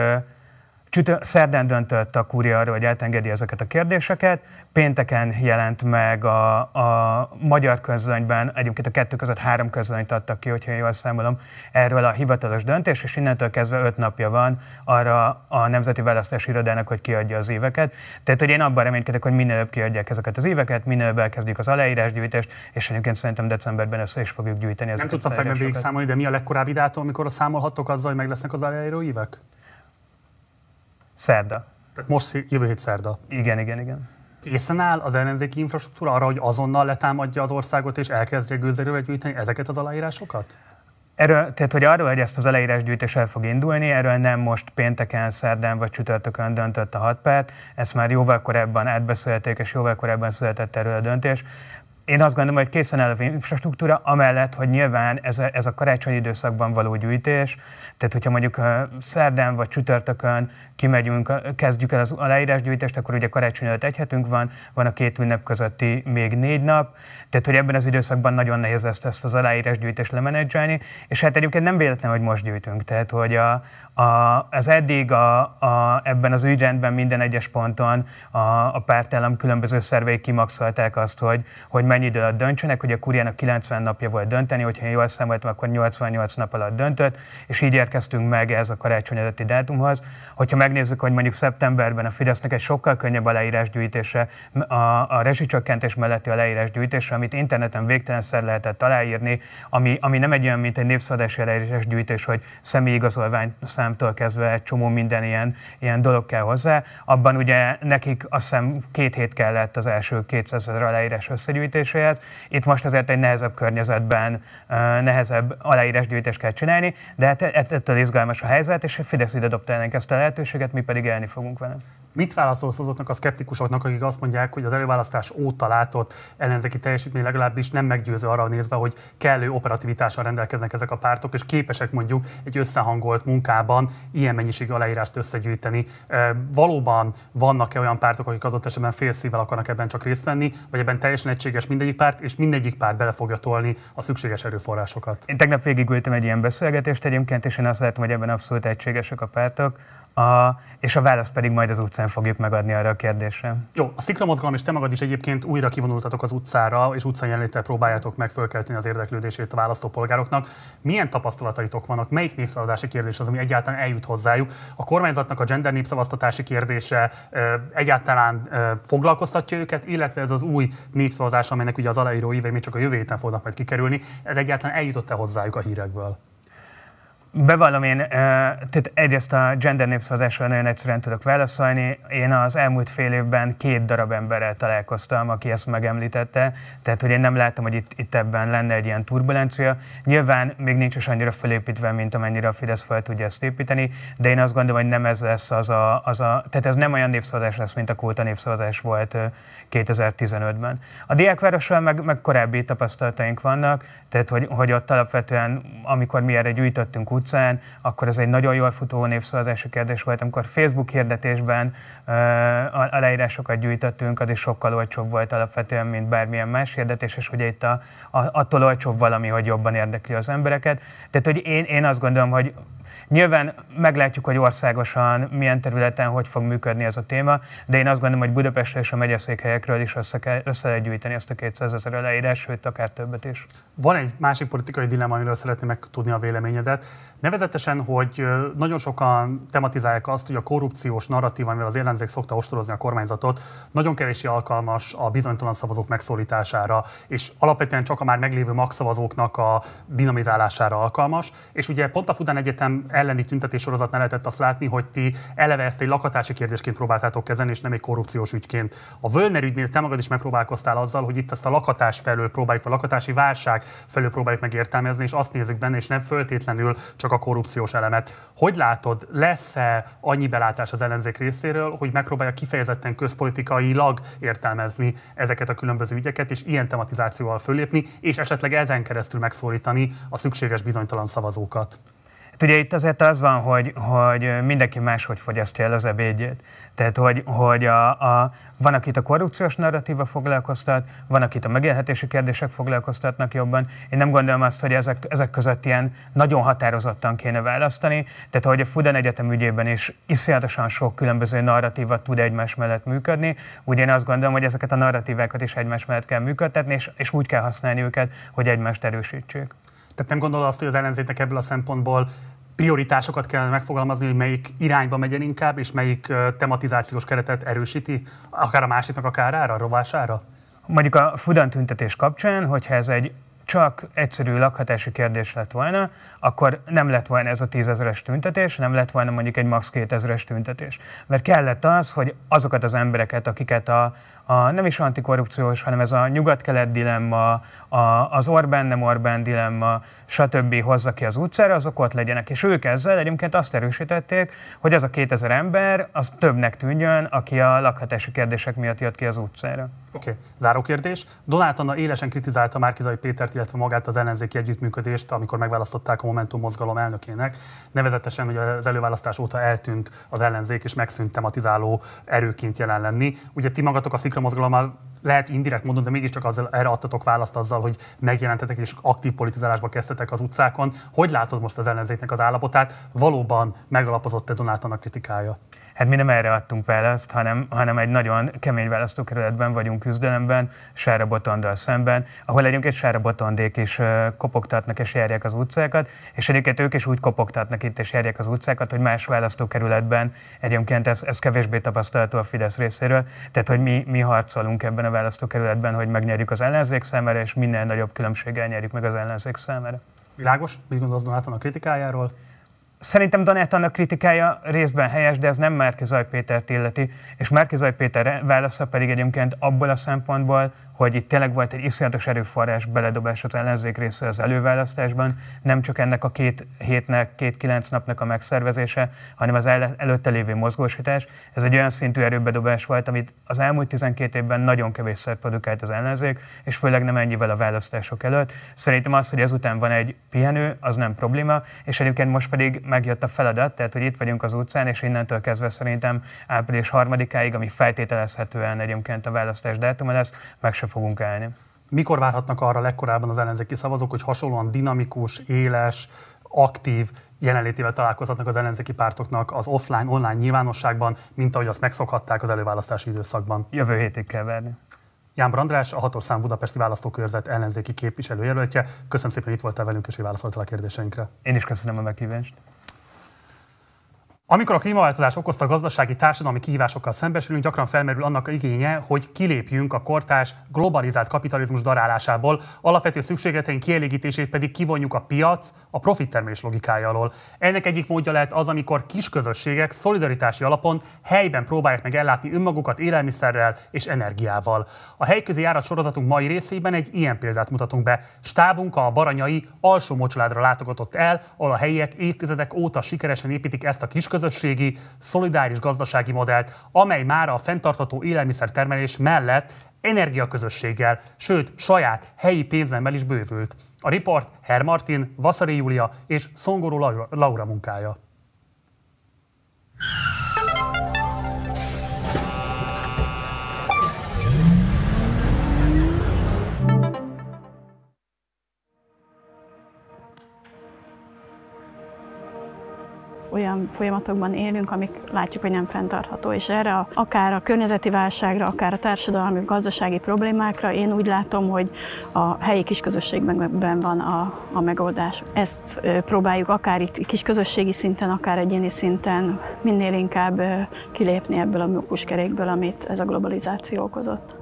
szerdán döntött a kúria arról, hogy eltengedi ezeket a kérdéseket. Pénteken jelent meg a, a magyar közönyben, egyébként a kettő között három közönyt adtak ki, hogyha jól számolom, erről a hivatalos döntés, és innentől kezdve öt napja van arra a Nemzeti Választási Irodának, hogy kiadja az éveket. Tehát, hogy én abban reménykedek, hogy minél előbb kiadják ezeket az éveket, minél előbb elkezdjük az aláírásgyűjtést, és egyébként szerintem decemberben össze is fogjuk gyűjteni ezeket. Nem tudtam fejben végig számolni, de mi a legkorábbi dátum, amikor számolhatok azzal, hogy meg lesznek az aláíró évek? Szerda. Tehát most jövő hét szerda. Igen, igen, igen. Készen áll az ellenzéki infrastruktúra arra, hogy azonnal letámadja az országot és elkezdje gőzerővel gyűjteni ezeket az aláírásokat? Erről, tehát, hogy arról, hogy ezt az aláírásgyűjtés el fog indulni, erről nem most pénteken, szerdán vagy csütörtökön döntött a hat párt, ezt már jóval korábban átbeszélték, és jóval korábban született erről a döntés én azt gondolom, hogy készen áll infrastruktúra, amellett, hogy nyilván ez a, ez a karácsonyi időszakban való gyűjtés, tehát hogyha mondjuk szerdán vagy csütörtökön kimegyünk, kezdjük el az aláírásgyűjtést, akkor ugye karácsony előtt egy hetünk van, van a két ünnep közötti még négy nap, tehát, hogy ebben az időszakban nagyon nehéz ezt, ezt az gyűjtést lemenedzselni, és hát egyébként nem véletlen, hogy most gyűjtünk. Tehát, hogy a, a, az eddig a, a, ebben az ügyrendben minden egyes ponton a, a pártállam különböző szervei kimaxolták azt, hogy, hogy mennyi idő alatt döntsenek, hogy a kurjának 90 napja volt dönteni, hogyha én jól számoltam, akkor 88 nap alatt döntött, és így érkeztünk meg ez a karácsony előtti dátumhoz. Hogyha megnézzük, hogy mondjuk szeptemberben a Fidesznek egy sokkal könnyebb gyűjtése, a, a rezsicsökkentés melletti gyűjtése, amit interneten végtelenszer lehetett aláírni, ami, ami nem egy olyan, mint egy népszavazási aláírás gyűjtés, hogy személyigazolvány számtól kezdve egy csomó minden ilyen, ilyen dolog kell hozzá. Abban ugye nekik azt hiszem két hét kellett az első 200 ezer aláírás összegyűjtéséhez. Itt most azért egy nehezebb környezetben nehezebb aláírásgyűjtést kell csinálni, de hát e-, ettől izgalmas a helyzet, és Fidesz ide dobta ennek ezt a lehetőséget, mi pedig elni fogunk vele. Mit válaszolsz azoknak a szkeptikusoknak, akik azt mondják, hogy az előválasztás óta látott ellenzéki teljesítmény legalábbis nem meggyőző arra nézve, hogy kellő operativitással rendelkeznek ezek a pártok, és képesek mondjuk egy összehangolt munkában ilyen mennyiségű aláírást összegyűjteni. Valóban vannak-e olyan pártok, akik adott esetben félszívvel akarnak ebben csak részt venni, vagy ebben teljesen egységes mindegyik párt, és mindegyik párt bele fogja tolni a szükséges erőforrásokat? Én tegnap végigültem egy ilyen beszélgetést egyébként, és én azt látom, hogy ebben abszolút egységesek a pártok. A, és a választ pedig majd az utcán fogjuk megadni arra a kérdésre. Jó, a sziklamozgalom és te magad is egyébként újra kivonultatok az utcára, és utcai jelenléttel próbáljátok megfölkelteni az érdeklődését a választópolgároknak. Milyen tapasztalataitok vannak? Melyik népszavazási kérdés az, ami egyáltalán eljut hozzájuk? A kormányzatnak a gender népszavaztatási kérdése egyáltalán foglalkoztatja őket, illetve ez az új népszavazás, amelynek ugye az aláíró évei még csak a jövő héten fognak majd kikerülni, ez egyáltalán eljutott-e hozzájuk a hírekből? Bevallom, én tehát egyrészt a gender népszavazásra nagyon egyszerűen tudok válaszolni. Én az elmúlt fél évben két darab emberrel találkoztam, aki ezt megemlítette, tehát hogy én nem látom, hogy itt, itt ebben lenne egy ilyen turbulencia. Nyilván még nincs is annyira felépítve, mint amennyire a Fidesz fel tudja ezt építeni, de én azt gondolom, hogy nem ez lesz az a, az a tehát ez nem olyan népszavazás lesz, mint a kóta népszavazás volt 2015-ben. A diákvárosról meg, meg korábbi tapasztalataink vannak, tehát hogy, hogy ott alapvetően, amikor mi erre gyűjtöttünk utcán, akkor ez egy nagyon jól futó népszavazási kérdés volt, amikor Facebook hirdetésben a, a leírásokat gyűjtöttünk, az is sokkal olcsóbb volt alapvetően, mint bármilyen más hirdetés, és ugye itt a, a, attól olcsóbb valami, hogy jobban érdekli az embereket. Tehát, hogy én, én azt gondolom, hogy Nyilván meglátjuk, hogy országosan milyen területen hogy fog működni ez a téma, de én azt gondolom, hogy Budapestre és a megyeszékhelyekről is össze, kell, össze lehet gyűjteni ezt a 200 ezer aláírás, sőt, akár többet is. Van egy másik politikai dilemma, amiről szeretném megtudni a véleményedet. Nevezetesen, hogy nagyon sokan tematizálják azt, hogy a korrupciós narratív, amivel az ellenzék szokta ostorozni a kormányzatot, nagyon kevési alkalmas a bizonytalan szavazók megszólítására, és alapvetően csak a már meglévő magszavazóknak a dinamizálására alkalmas. És ugye pont a Fudán Egyetem elleni tüntetés sorozat lehetett azt látni, hogy ti eleve ezt egy lakatási kérdésként próbáltátok kezelni, és nem egy korrupciós ügyként. A Völner ügynél te magad is megpróbálkoztál azzal, hogy itt ezt a lakatás felől próbáljuk, a lakatási válság felől próbáljuk megértelmezni, és azt nézzük benne, és nem föltétlenül csak a korrupciós elemet. Hogy látod, lesz-e annyi belátás az ellenzék részéről, hogy megpróbálja kifejezetten közpolitikailag értelmezni ezeket a különböző ügyeket, és ilyen tematizációval fölépni, és esetleg ezen keresztül megszólítani a szükséges bizonytalan szavazókat? Hát ugye itt azért az van, hogy, hogy mindenki máshogy fogyasztja el az ebédjét. Tehát, hogy, hogy a, a, van, akit a korrupciós narratíva foglalkoztat, van, akit a megélhetési kérdések foglalkoztatnak jobban. Én nem gondolom azt, hogy ezek, ezek között ilyen nagyon határozottan kéne választani. Tehát, hogy a Fudan Egyetem ügyében is iszonyatosan sok különböző narratíva tud egymás mellett működni, úgy én azt gondolom, hogy ezeket a narratívákat is egymás mellett kell működtetni, és, és úgy kell használni őket, hogy egymást erősítsék. Tehát nem gondolod azt, hogy az ellenzéknek ebből a szempontból prioritásokat kellene megfogalmazni, hogy melyik irányba megyen inkább, és melyik tematizációs keretet erősíti, akár a másiknak, akár ára, rovására? Mondjuk a Fudan tüntetés kapcsán, hogyha ez egy csak egyszerű lakhatási kérdés lett volna, akkor nem lett volna ez a tízezeres tüntetés, nem lett volna mondjuk egy max kétezeres tüntetés. Mert kellett az, hogy azokat az embereket, akiket a, a nem is antikorrupciós, hanem ez a nyugat-kelet dilemma, a, az Orbán nem Orbán dilemma, stb. hozza ki az utcára, azok ott legyenek. És ők ezzel egyébként azt erősítették, hogy az a 2000 ember az többnek tűnjön, aki a lakhatási kérdések miatt jött ki az utcára. Oké, okay. záró kérdés. Donát Anna élesen kritizálta Márkizai Pétert, illetve magát az ellenzéki együttműködést, amikor megválasztották a Momentum mozgalom elnökének. Nevezetesen, hogy az előválasztás óta eltűnt az ellenzék, és megszűnt tematizáló erőként jelen lenni. Ugye ti magatok a Szikra mozgalommal lehet indirekt módon, de mégiscsak azzal, erre adtatok választ azzal, hogy megjelentetek és aktív politizálásba kezdtetek az utcákon. Hogy látod most az ellenzéknek az állapotát? Valóban megalapozott-e Donátanak kritikája? Hát mi nem erre adtunk választ, hanem, hanem egy nagyon kemény választókerületben vagyunk küzdelemben, Sára Botondal szemben, ahol egyébként egy Sára Botondék is kopogtatnak és járják az utcákat, és egyébként ők is úgy kopogtatnak itt és járják az utcákat, hogy más választókerületben egyébként ez, ez kevésbé tapasztalható a Fidesz részéről, tehát hogy mi, mi harcolunk ebben a választókerületben, hogy megnyerjük az ellenzék számára, és minél nagyobb különbséggel nyerjük meg az ellenzék számára. Világos? Mit gondolsz Donáton a kritikájáról? Szerintem annak kritikája részben helyes, de ez nem Márkizaj Pétert illeti, és Márkizaj Péter válasza pedig egyébként abból a szempontból hogy itt tényleg volt egy iszonyatos erőforrás beledobás az ellenzék részéről az előválasztásban, nem csak ennek a két hétnek, két-kilenc napnak a megszervezése, hanem az előtte lévő mozgósítás. Ez egy olyan szintű erőbedobás volt, amit az elmúlt 12 évben nagyon kevésszer produkált az ellenzék, és főleg nem ennyivel a választások előtt. Szerintem az, hogy ezután van egy pihenő, az nem probléma, és egyébként most pedig megjött a feladat, tehát hogy itt vagyunk az utcán, és innentől kezdve szerintem április harmadikáig, ami feltételezhetően egyébként a választás dátuma lesz, meg se rendelkezésre fogunk állni. Mikor várhatnak arra legkorábban az ellenzéki szavazók, hogy hasonlóan dinamikus, éles, aktív jelenlétével találkozhatnak az ellenzéki pártoknak az offline, online nyilvánosságban, mint ahogy azt megszokhatták az előválasztási időszakban? Jövő hétig kell várni. Ján Brandrás, a hatos szám budapesti választókörzet ellenzéki képviselőjelöltje. Köszönöm szépen, hogy itt voltál velünk, és hogy válaszoltál a kérdéseinkre. Én is köszönöm a meghívást. Amikor a klímaváltozás okozta gazdasági társadalmi kihívásokkal szembesülünk, gyakran felmerül annak igénye, hogy kilépjünk a kortás globalizált kapitalizmus darálásából, alapvető szükségleteink kielégítését pedig kivonjuk a piac a profittermés logikája alól. Ennek egyik módja lehet az, amikor kisközösségek szolidaritási alapon helyben próbálják meg ellátni önmagukat élelmiszerrel és energiával. A helyközi járat sorozatunk mai részében egy ilyen példát mutatunk be. Stábunk a baranyai alsó mocsoládra látogatott el, ahol a helyiek évtizedek óta sikeresen építik ezt a kis közösségi, szolidáris gazdasági modellt, amely már a fenntartható élelmiszertermelés mellett energiaközösséggel, sőt saját helyi pénzemmel is bővült. A riport Herr Martin, Vasari Júlia és Szongoró Laura munkája. olyan folyamatokban élünk, amik látjuk, hogy nem fenntartható. És erre a, akár a környezeti válságra, akár a társadalmi, gazdasági problémákra én úgy látom, hogy a helyi kisközösségben van a, a megoldás. Ezt próbáljuk akár itt kisközösségi szinten, akár egyéni szinten minél inkább kilépni ebből a mókuskerékből, amit ez a globalizáció okozott.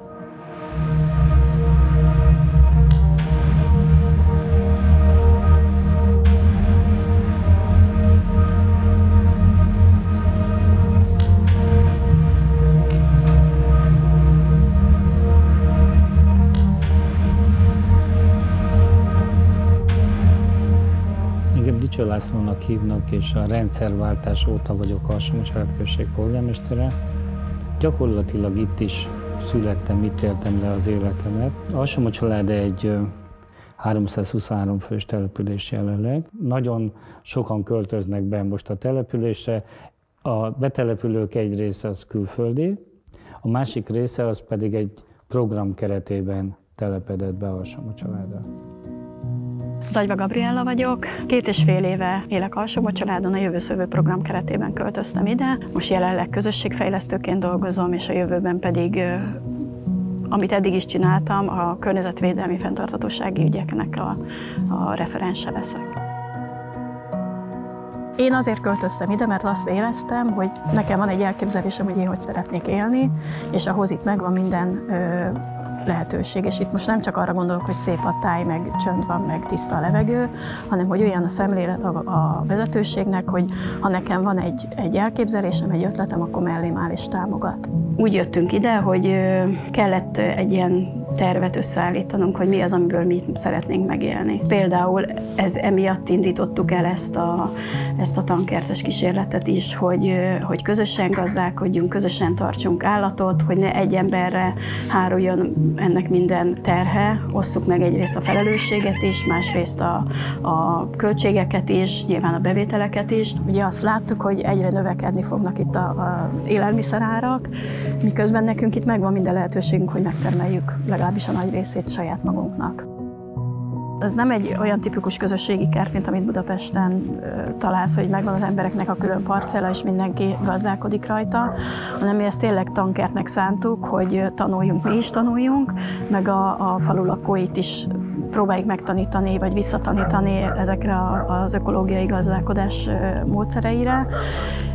Lászlónak hívnak, és a rendszerváltás óta vagyok a Somogyharátközség polgármestere. Gyakorlatilag itt is születtem, itt éltem le az életemet. A család egy 323 fős település jelenleg. Nagyon sokan költöznek be most a településre. A betelepülők egy része az külföldi, a másik része az pedig egy program keretében telepedett be a család. Zagyva Gabriella vagyok, két és fél éve élek alsóba családon, a Jövőszövő program keretében költöztem ide. Most jelenleg közösségfejlesztőként dolgozom, és a jövőben pedig amit eddig is csináltam, a környezetvédelmi fenntarthatósági ügyeknek a, a referense leszek. Én azért költöztem ide, mert azt éreztem, hogy nekem van egy elképzelésem, hogy én hogy szeretnék élni, és ahhoz itt megvan minden ö, lehetőség. És itt most nem csak arra gondolok, hogy szép a táj, meg csönd van, meg tiszta a levegő, hanem hogy olyan a szemlélet a, a vezetőségnek, hogy ha nekem van egy, egy elképzelésem, egy ötletem, akkor mellém áll és támogat. Úgy jöttünk ide, hogy kellett egy ilyen tervet összeállítanunk, hogy mi az, amiből mi szeretnénk megélni. Például ez emiatt indítottuk el ezt a, ezt a tankertes kísérletet is, hogy, hogy közösen gazdálkodjunk, közösen tartsunk állatot, hogy ne egy emberre háruljon ennek minden terhe, osszuk meg egyrészt a felelősséget is, másrészt a, a költségeket is, nyilván a bevételeket is. Ugye azt láttuk, hogy egyre növekedni fognak itt a, élelmiszerárak, miközben nekünk itt megvan minden lehetőségünk, hogy megtermeljük legalábbis a nagy részét saját magunknak. Ez nem egy olyan tipikus közösségi kert, mint amit Budapesten találsz, hogy megvan az embereknek a külön parcella, és mindenki gazdálkodik rajta, hanem mi ezt tényleg tankertnek szántuk, hogy tanuljunk mi is tanuljunk, meg a, a falu lakóit is próbáljuk megtanítani, vagy visszatanítani ezekre az ökológiai gazdálkodás módszereire,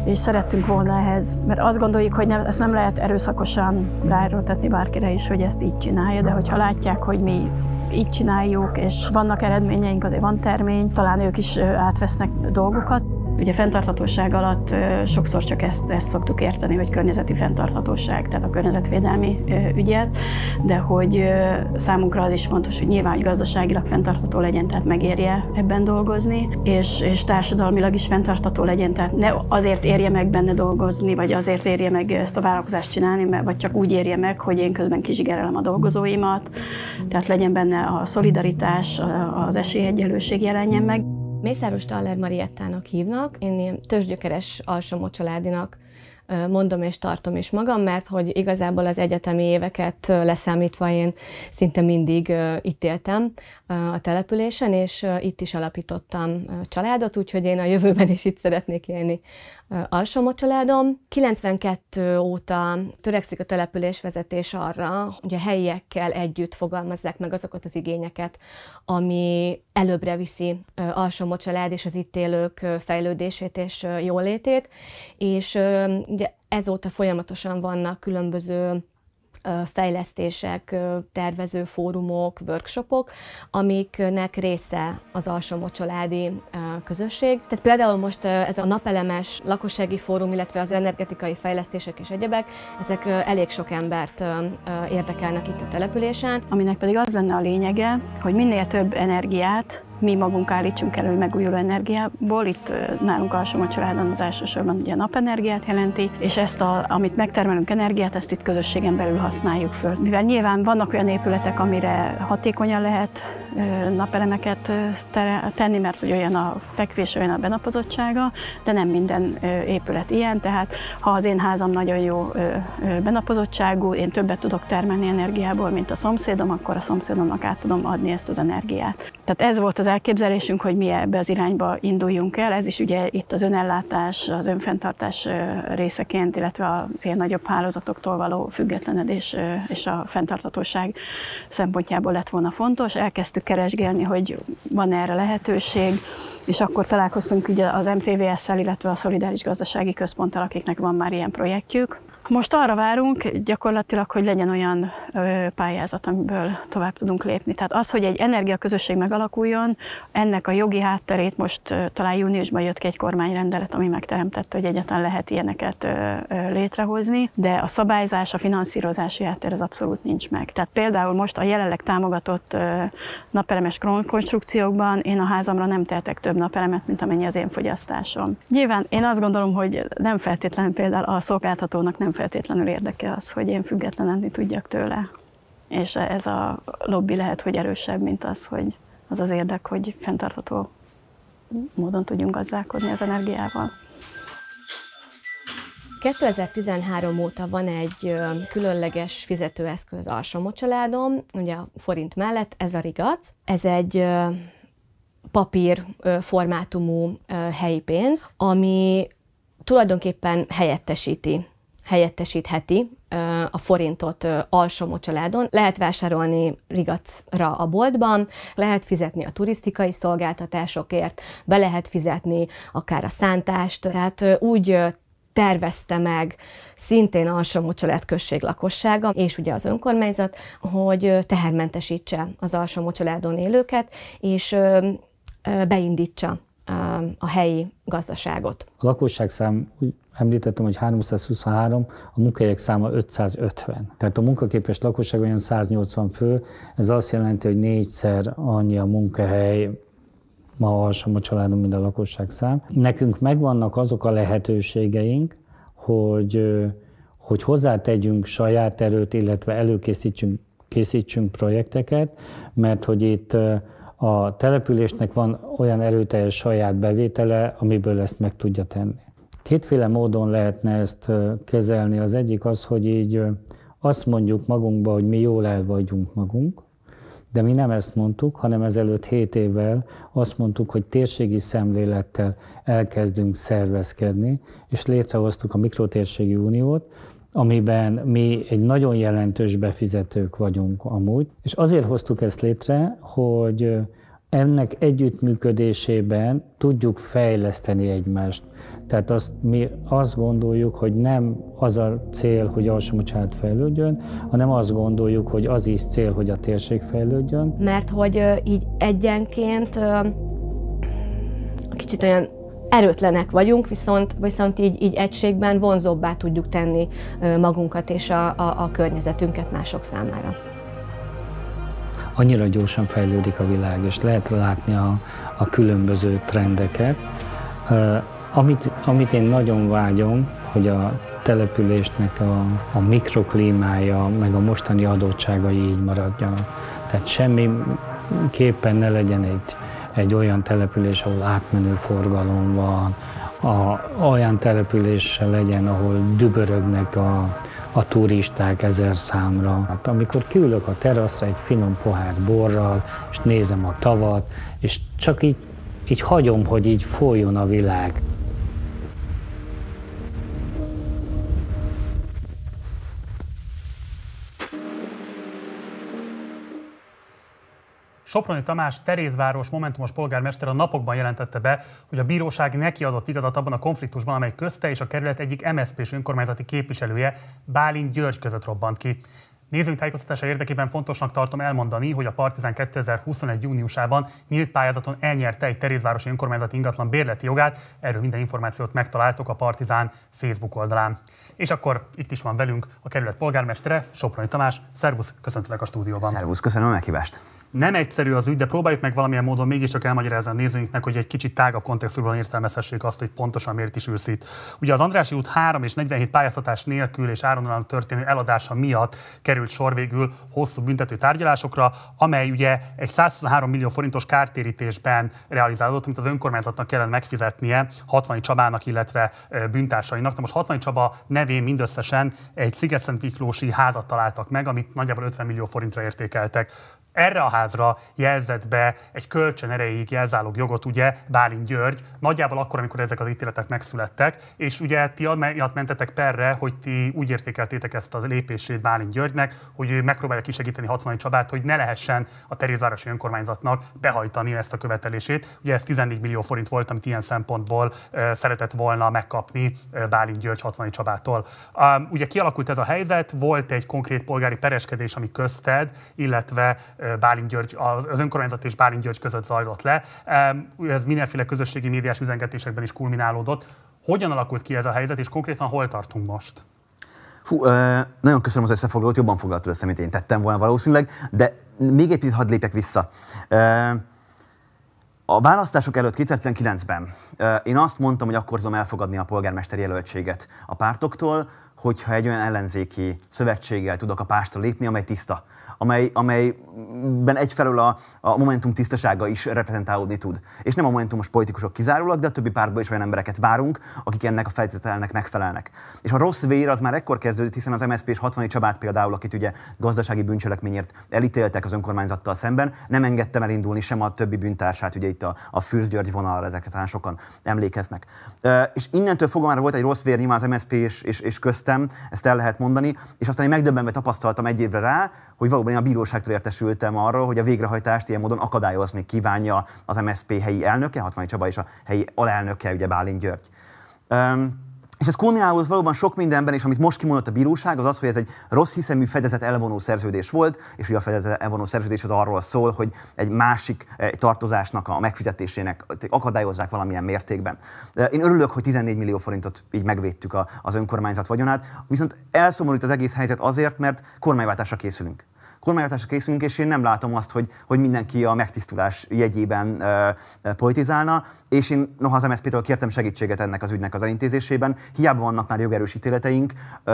és szerettünk volna ehhez, mert azt gondoljuk, hogy nem, ezt nem lehet erőszakosan ráerőltetni bárkire is, hogy ezt így csinálja, de hogyha látják, hogy mi így csináljuk, és vannak eredményeink, azért van termény, talán ők is átvesznek dolgokat. Ugye fenntarthatóság alatt sokszor csak ezt, ezt szoktuk érteni, hogy környezeti fenntarthatóság, tehát a környezetvédelmi ügyet, de hogy számunkra az is fontos, hogy nyilván hogy gazdaságilag fenntartható legyen, tehát megérje ebben dolgozni, és, és társadalmilag is fenntartható legyen, tehát ne azért érje meg benne dolgozni, vagy azért érje meg ezt a vállalkozást csinálni, vagy csak úgy érje meg, hogy én közben kizsigerelem a dolgozóimat, tehát legyen benne a szolidaritás, az esélyegyenlőség jelenjen meg. Mészáros Taller Mariettának hívnak, én ilyen tőzsgyökeres alsomó családinak mondom és tartom is magam, mert hogy igazából az egyetemi éveket leszámítva én szinte mindig itt éltem a településen, és itt is alapítottam családot, úgyhogy én a jövőben is itt szeretnék élni alsó családom. 92 óta törekszik a település vezetés arra, hogy a helyiekkel együtt fogalmazzák meg azokat az igényeket, ami előbbre viszi alsó család és az itt élők fejlődését és jólétét, és ugye ezóta folyamatosan vannak különböző fejlesztések, tervező fórumok, workshopok, amiknek része az családi közösség. Tehát például most ez a napelemes lakossági fórum, illetve az energetikai fejlesztések és egyebek, ezek elég sok embert érdekelnek itt a településen. Aminek pedig az lenne a lényege, hogy minél több energiát mi magunk állítsunk elő megújuló energiából. Itt nálunk alsó a családon az elsősorban ugye napenergiát jelenti, és ezt, a, amit megtermelünk energiát, ezt itt közösségen belül használjuk föl. Mivel nyilván vannak olyan épületek, amire hatékonyan lehet napelemeket tenni, mert hogy olyan a fekvés, olyan a benapozottsága, de nem minden épület ilyen, tehát ha az én házam nagyon jó benapozottságú, én többet tudok termelni energiából, mint a szomszédom, akkor a szomszédomnak át tudom adni ezt az energiát. Tehát ez volt az elképzelésünk, hogy mi ebbe az irányba induljunk el, ez is ugye itt az önellátás, az önfenntartás részeként, illetve az ilyen nagyobb hálózatoktól való függetlenedés és a fenntartatóság szempontjából lett volna fontos. Elkezdtük elkezdtük keresgélni, hogy van erre lehetőség, és akkor találkoztunk ugye az MPVS-szel, illetve a Szolidáris Gazdasági Központtal, akiknek van már ilyen projektjük, most arra várunk gyakorlatilag, hogy legyen olyan pályázat, amiből tovább tudunk lépni. Tehát az, hogy egy energiaközösség megalakuljon, ennek a jogi hátterét most talán júniusban jött ki egy kormányrendelet, ami megteremtette, hogy egyáltalán lehet ilyeneket létrehozni, de a szabályzás, a finanszírozási háttér az abszolút nincs meg. Tehát például most a jelenleg támogatott napelemes konstrukciókban én a házamra nem tehetek több napelemet, mint amennyi az én fogyasztásom. Nyilván én azt gondolom, hogy nem feltétlenül például a szolgáltatónak nem feltétlenül érdeke az, hogy én függetlenedni tudjak tőle. És ez a lobby lehet, hogy erősebb, mint az, hogy az az érdek, hogy fenntartható módon tudjunk gazdálkodni az energiával. 2013 óta van egy különleges fizetőeszköz a Somo családom, ugye a forint mellett, ez a rigac. Ez egy papír formátumú helyi pénz, ami tulajdonképpen helyettesíti helyettesítheti a forintot alsó családon. Lehet vásárolni rigacra a boltban, lehet fizetni a turisztikai szolgáltatásokért, be lehet fizetni akár a szántást, tehát úgy tervezte meg szintén alsó mocsalád község lakossága, és ugye az önkormányzat, hogy tehermentesítse az alsó mocsaládon élőket, és beindítsa a helyi gazdaságot. A lakosságszám Említettem, hogy 323, a munkahelyek száma 550. Tehát a munkaképes lakosság olyan 180 fő, ez azt jelenti, hogy négyszer annyi a munkahely ma alsam a családom, mint a lakosság szám. Nekünk megvannak azok a lehetőségeink, hogy, hogy hozzátegyünk saját erőt, illetve előkészítsünk készítsünk projekteket, mert hogy itt a településnek van olyan erőteljes saját bevétele, amiből ezt meg tudja tenni. Kétféle módon lehetne ezt kezelni. Az egyik az, hogy így azt mondjuk magunkba, hogy mi jól el vagyunk magunk, de mi nem ezt mondtuk, hanem ezelőtt 7 évvel azt mondtuk, hogy térségi szemlélettel elkezdünk szervezkedni, és létrehoztuk a Mikrotérségi Uniót, amiben mi egy nagyon jelentős befizetők vagyunk amúgy. És azért hoztuk ezt létre, hogy ennek együttműködésében tudjuk fejleszteni egymást. Tehát azt, mi azt gondoljuk, hogy nem az a cél, hogy Alsómocsát fejlődjön, hanem azt gondoljuk, hogy az is cél, hogy a térség fejlődjön. Mert hogy így egyenként kicsit olyan erőtlenek vagyunk, viszont, viszont így, így egységben vonzóbbá tudjuk tenni magunkat és a, a, a környezetünket mások számára annyira gyorsan fejlődik a világ, és lehet látni a, a különböző trendeket. Amit, amit én nagyon vágyom, hogy a településnek a, a mikroklímája, meg a mostani adottságai így maradjanak. Tehát semmi képpen ne legyen egy, egy olyan település, ahol átmenő forgalom van, a, olyan település legyen, ahol dübörögnek a, a turisták ezer számra. Hát amikor kiülök a teraszra egy finom pohár borral, és nézem a tavat, és csak így, így hagyom, hogy így folyjon a világ. Soproni Tamás Terézváros Momentumos polgármester a napokban jelentette be, hogy a bíróság neki adott igazat abban a konfliktusban, amely közte és a kerület egyik MSZP s önkormányzati képviselője Bálint György között robbant ki. Nézőink tájékoztatása érdekében fontosnak tartom elmondani, hogy a Partizán 2021. júniusában nyílt pályázaton elnyerte egy Terézvárosi önkormányzati ingatlan bérleti jogát, erről minden információt megtaláltok a Partizán Facebook oldalán. És akkor itt is van velünk a kerület polgármestere, Soproni Tamás. Szervusz, köszöntelek a stúdióban. Szervusz, köszönöm a meghívást. Nem egyszerű az ügy, de próbáljuk meg valamilyen módon mégiscsak elmagyarázni a nézőinknek, hogy egy kicsit tágabb kontextusban értelmezhessék azt, hogy pontosan miért is ülsz itt. Ugye az Andrási út 3 és 47 pályáztatás nélkül és áronalan történő eladása miatt került sor végül hosszú büntető tárgyalásokra, amely ugye egy 123 millió forintos kártérítésben realizálódott, amit az önkormányzatnak kellene megfizetnie 60 Csabának, illetve bűntársainak. Na most 60 Csaba nevén mindösszesen egy Szigetszent Miklósi házat találtak meg, amit nagyjából 50 millió forintra értékeltek erre a házra jelzett be egy kölcsön erejéig jelzálog jogot, ugye Bálint György, nagyjából akkor, amikor ezek az ítéletek megszülettek, és ugye ti miatt mentetek perre, hogy ti úgy értékeltétek ezt az lépését Bálint Györgynek, hogy ő megpróbálja kisegíteni 60 Csabát, hogy ne lehessen a Terézvárosi önkormányzatnak behajtani ezt a követelését. Ugye ez 14 millió forint volt, amit ilyen szempontból szeretett volna megkapni Bálint György 60 Csabától. ugye kialakult ez a helyzet, volt egy konkrét polgári pereskedés, ami közted, illetve Bálint György, az önkormányzat és Bálint György között zajlott le. Ez mindenféle közösségi médiás üzengetésekben is kulminálódott. Hogyan alakult ki ez a helyzet, és konkrétan hol tartunk most? Fú, nagyon köszönöm az összefoglalót, jobban foglaltad össze, mint én tettem volna valószínűleg, de még egy picit hadd lépek vissza. A választások előtt 2019-ben én azt mondtam, hogy akkor tudom elfogadni a polgármester jelöltséget a pártoktól, hogyha egy olyan ellenzéki szövetséggel tudok a pástra lépni, amely tiszta amely, amelyben egyfelől a, a Momentum tisztasága is reprezentálódni tud. És nem a Momentumos politikusok kizárólag, de a többi pártból is olyan embereket várunk, akik ennek a feltételnek megfelelnek. És a rossz vér az már ekkor kezdődött, hiszen az MSZP és 60 Csabát például, akit ugye gazdasági bűncselekményért elítéltek az önkormányzattal szemben, nem engedtem elindulni sem a többi bűntársát, ugye itt a, a Fürz vonalra ezeket talán sokan emlékeznek. E, és innentől fogva már volt egy rossz vér nyilván az MSZP és, és, és köztem, ezt el lehet mondani, és aztán én megdöbbenve tapasztaltam egy évre rá, hogy valóban én a bíróságtól értesültem arról, hogy a végrehajtást ilyen módon akadályozni kívánja az MSP helyi elnöke, 60 Csaba és a helyi alelnöke, ugye Bálint György. Um, és ez kulminálódott valóban sok mindenben, és amit most kimondott a bíróság, az az, hogy ez egy rossz hiszemű fedezet elvonó szerződés volt, és ugye a fedezet elvonó szerződés az arról szól, hogy egy másik egy eh, tartozásnak a megfizetésének akadályozzák valamilyen mértékben. Én örülök, hogy 14 millió forintot így megvédtük az önkormányzat vagyonát, viszont elszomorít az egész helyzet azért, mert kormányváltásra készülünk kormányváltásra készülünk, és én nem látom azt, hogy, hogy mindenki a megtisztulás jegyében e, e, politizálna, és én noha az MSZP-től kértem segítséget ennek az ügynek az elintézésében, hiába vannak már jogerős ítéleteink, e,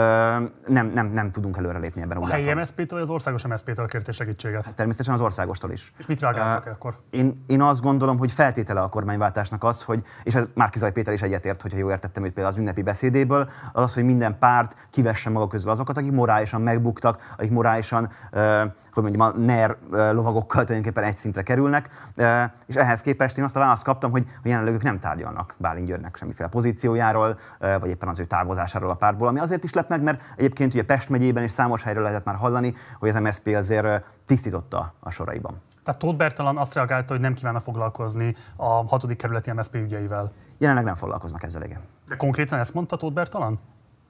nem, nem, nem tudunk előrelépni ebben. A helyi MSZP-től, az országos MSZP-től kérte segítséget? Hát természetesen az országostól is. És mit reagáltak uh, akkor? Én, én azt gondolom, hogy feltétele a kormányváltásnak az, hogy, és ez Márki Péter is egyetért, hogyha jól értettem őt például az ünnepi beszédéből, az az, hogy minden párt kivesse maga közül azokat, akik morálisan megbuktak, akik morálisan uh, hogy mondjam, a NER lovagokkal tulajdonképpen egy szintre kerülnek, és ehhez képest én azt a választ kaptam, hogy, a jelenleg ők nem tárgyalnak Bálint Györgynek semmiféle pozíciójáról, vagy éppen az ő távozásáról a pártból, ami azért is lep meg, mert egyébként ugye Pest megyében és számos helyről lehetett már hallani, hogy az MSZP azért tisztította a soraiban. Tehát Tóth Bertalan azt reagálta, hogy nem kívánna foglalkozni a hatodik kerületi MSZP ügyeivel. Jelenleg nem foglalkoznak ezzel, igen. De konkrétan ezt mondta Tóth Bertalan?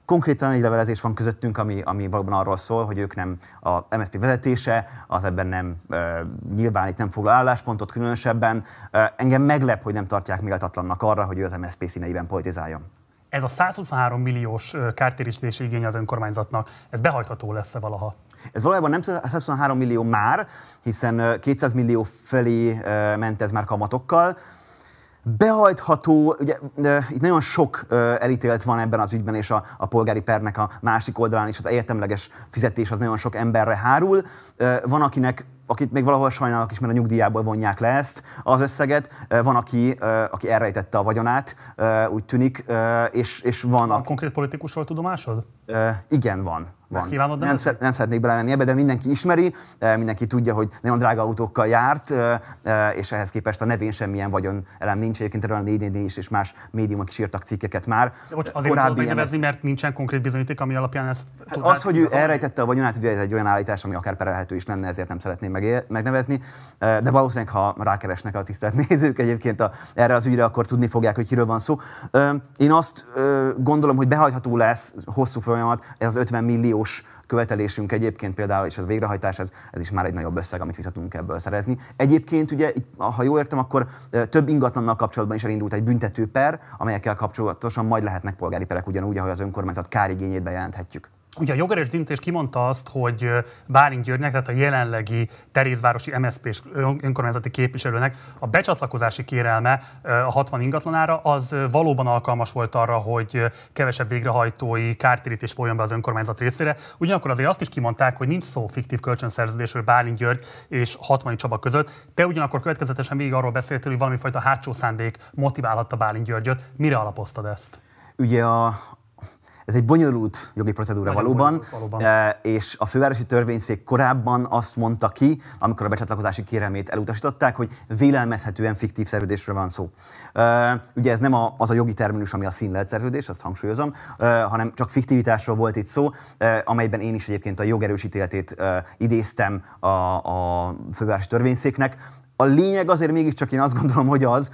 konkrétan egy levelezés van közöttünk, ami, ami valóban arról szól, hogy ők nem a MSZP vezetése, az ebben nem e, nyilván itt nem foglal álláspontot különösebben. E, engem meglep, hogy nem tartják méltatlannak arra, hogy ő az MSZP színeiben politizáljon. Ez a 123 milliós kártérítési igény az önkormányzatnak, ez behajtható lesz-e valaha? Ez valójában nem 123 millió már, hiszen 200 millió felé ment ez már kamatokkal, behajtható, ugye itt nagyon sok elítélt van ebben az ügyben, és a, a polgári pernek a másik oldalán is, az hát egyetemleges fizetés az nagyon sok emberre hárul. Van, akinek akit még valahol sajnálok is, mert a nyugdíjából vonják le ezt az összeget. Van, aki, aki elrejtette a vagyonát, úgy tűnik, és, és van... A, a konkrét politikusról tudomásod? igen, van. Van. Kívánod, nem, szer- nem szeretnék belemenni ebbe, de mindenki ismeri, mindenki tudja, hogy nagyon drága autókkal járt, és ehhez képest a nevén semmilyen vagyon elem nincs. Egyébként erről a 4 is és más médiumok is írtak cikkeket már. De bocs, azért Korábbi tudod nevezni, mert nincsen konkrét bizonyíték, ami alapján ezt hát tudnád, Az, hogy ő elrejtette a vagyonát, hát ugye ez egy olyan állítás, ami akár perelhető is lenne, ezért nem szeretném megnevezni. De valószínűleg, ha rákeresnek a tisztelt nézők egyébként a, erre az ügyre, akkor tudni fogják, hogy kiről van szó. Én azt gondolom, hogy behajtható lesz hosszú folyamat. Ez az 50 milliós követelésünk egyébként például, és az végrehajtás, ez, ez is már egy nagyobb összeg, amit vissza tudunk ebből szerezni. Egyébként ugye, ha jól értem, akkor több ingatlannal kapcsolatban is elindult egy büntetőper, amelyekkel kapcsolatosan majd lehetnek polgári perek ugyanúgy, ahogy az önkormányzat kárigényét bejelenthetjük. Ugye a jogerős döntés kimondta azt, hogy Bálint Györgynek, tehát a jelenlegi Terézvárosi MSZP és önkormányzati képviselőnek a becsatlakozási kérelme a 60 ingatlanára az valóban alkalmas volt arra, hogy kevesebb végrehajtói kártérítés folyjon be az önkormányzat részére. Ugyanakkor azért azt is kimondták, hogy nincs szó fiktív kölcsönszerződésről Bálint György és 60 Csaba között. Te ugyanakkor következetesen végig arról beszéltél, hogy valami fajta hátsó szándék motiválhatta Bálint Györgyöt. Mire alapoztad ezt? Ugye a, ez egy bonyolult jogi procedúra valóban, bonyolult, valóban, e, és a fővárosi törvényszék korábban azt mondta ki, amikor a becsatlakozási kérelmét elutasították, hogy vélelmezhetően fiktív szerződésről van szó. E, ugye ez nem az a jogi terminus, ami a színlelt szerződés, azt hangsúlyozom, e, hanem csak fiktivitásról volt itt szó, amelyben én is egyébként a jogerősítéletét idéztem a, a fővárosi törvényszéknek. A lényeg azért mégiscsak én azt gondolom, hogy az,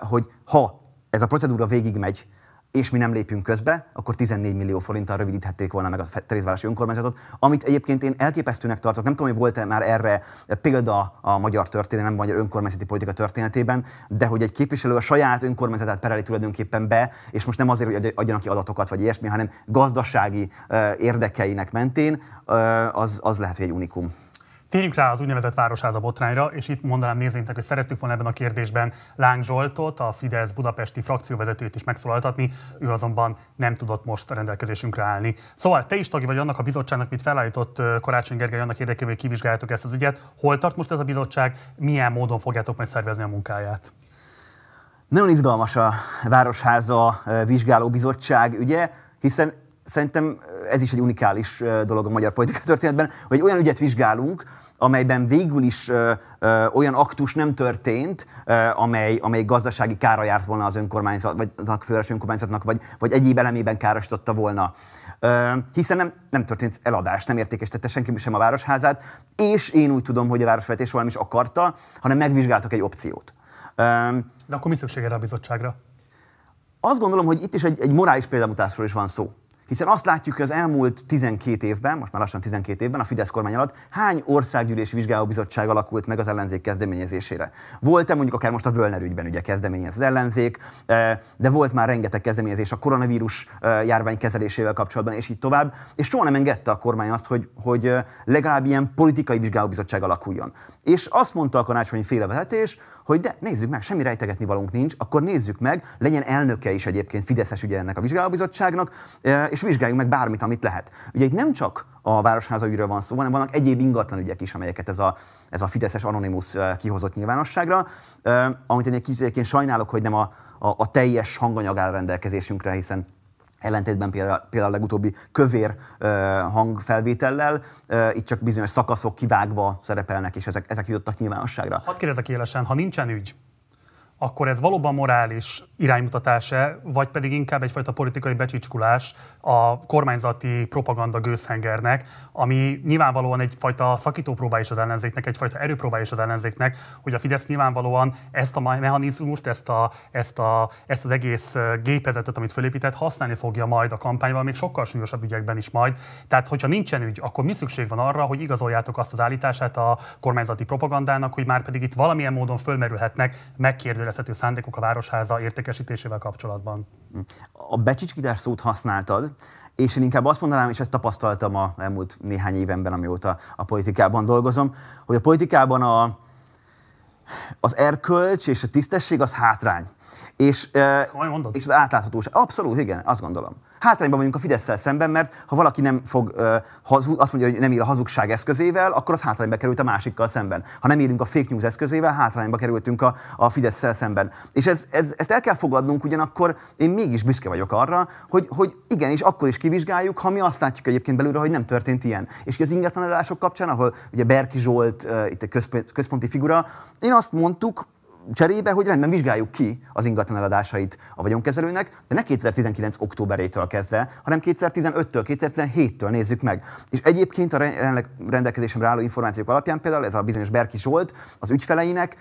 hogy ha ez a procedúra végigmegy, és mi nem lépünk közbe, akkor 14 millió forinttal rövidíthették volna meg a Terézvárosi önkormányzatot, amit egyébként én elképesztőnek tartok. Nem tudom, hogy volt-e már erre példa a magyar történelem, magyar önkormányzati politika történetében, de hogy egy képviselő a saját önkormányzatát pereli tulajdonképpen be, és most nem azért, hogy adjanak ki adatokat vagy ilyesmi, hanem gazdasági érdekeinek mentén, az, az lehet, hogy egy unikum. Térjünk rá az úgynevezett Városháza botrányra, és itt mondanám nézőinknek, hogy szerettük volna ebben a kérdésben Láng Zsoltot, a Fidesz budapesti frakcióvezetőjét is megszólaltatni, ő azonban nem tudott most a rendelkezésünkre állni. Szóval te is tagja vagy annak a bizottságnak, mit felállított Karácsony Gergely annak érdekében, hogy kivizsgáljátok ezt az ügyet. Hol tart most ez a bizottság, milyen módon fogjátok majd szervezni a munkáját? Nagyon izgalmas a Városháza bizottság, ügye, hiszen szerintem ez is egy unikális dolog a magyar politika történetben, hogy olyan ügyet vizsgálunk, amelyben végül is ö, ö, olyan aktus nem történt, ö, amely, amely gazdasági kára járt volna az önkormányzat, vagy a főres önkormányzatnak, vagy, vagy egyéb elemében károsította volna. Ö, hiszen nem, nem történt eladás, nem értékesítette senki sem a városházát, és én úgy tudom, hogy a városvezetés valami is akarta, hanem megvizsgáltak egy opciót. Ö, De akkor mi szükség erre a bizottságra? Azt gondolom, hogy itt is egy, egy morális példamutásról is van szó. Hiszen azt látjuk, hogy az elmúlt 12 évben, most már lassan 12 évben a Fidesz kormány alatt hány országgyűlési vizsgálóbizottság alakult meg az ellenzék kezdeményezésére. Volt-e mondjuk akár most a Völner ügyben ugye kezdeményez az ellenzék, eh, de volt már rengeteg kezdeményezés a koronavírus eh, járvány kezelésével kapcsolatban, és így tovább, és soha nem engedte a kormány azt, hogy, hogy eh, legalább ilyen politikai vizsgálóbizottság alakuljon. És azt mondta a karácsonyi féle hogy de nézzük meg, semmi rejtegetni valunk nincs, akkor nézzük meg, legyen elnöke is egyébként Fideszes ugye ennek a vizsgálóbizottságnak, és vizsgáljuk meg bármit, amit lehet. Ugye itt nem csak a városháza ügyről van szó, hanem vannak egyéb ingatlan ügyek is, amelyeket ez a, ez a Fideszes anonimus kihozott nyilvánosságra, amit én egy kicsit sajnálok, hogy nem a, a, a teljes hanganyag áll rendelkezésünkre, hiszen ellentétben például, például a legutóbbi kövér hangfelvétellel, itt csak bizonyos szakaszok kivágva szerepelnek, és ezek, ezek jutottak nyilvánosságra. Hadd kérdezek élesen, ha nincsen ügy, akkor ez valóban morális iránymutatása, vagy pedig inkább egyfajta politikai becsicskulás a kormányzati propaganda gőzhengernek, ami nyilvánvalóan egyfajta szakítópróbá is az ellenzéknek, egyfajta erőpróbá is az ellenzéknek, hogy a Fidesz nyilvánvalóan ezt a mechanizmust, ezt, a, ezt, a, ezt az egész gépezetet, amit fölépített, használni fogja majd a kampányban, még sokkal súlyosabb ügyekben is majd. Tehát, hogyha nincsen ügy, akkor mi szükség van arra, hogy igazoljátok azt az állítását a kormányzati propagandának, hogy már pedig itt valamilyen módon fölmerülhetnek megkérdőjelezhető érezhető szándékok a Városháza értékesítésével kapcsolatban? A becsicskítás szót használtad, és én inkább azt mondanám, és ezt tapasztaltam a elmúlt néhány évenben, amióta a politikában dolgozom, hogy a politikában a, az erkölcs és a tisztesség az hátrány. És, és az átláthatóság. Abszolút, igen, azt gondolom hátrányban vagyunk a Fidesz szemben, mert ha valaki nem fog uh, hazud, azt mondja, hogy nem ír a hazugság eszközével, akkor az hátrányba került a másikkal szemben. Ha nem írunk a fake news eszközével, hátrányba kerültünk a, a fidesz szemben. És ez, ez, ezt el kell fogadnunk, ugyanakkor én mégis büszke vagyok arra, hogy, hogy igen, akkor is kivizsgáljuk, ha mi azt látjuk egyébként belőle, hogy nem történt ilyen. És az ingatlanadások kapcsán, ahol ugye Berki Zsolt, uh, itt egy központi figura, én azt mondtuk, cserébe, hogy rendben vizsgáljuk ki az ingatlan eladásait a vagyonkezelőnek, de ne 2019. októberétől kezdve, hanem 2015-től, 2017-től nézzük meg. És egyébként a rendelkezésemre álló információk alapján például ez a bizonyos Berki Zsolt az ügyfeleinek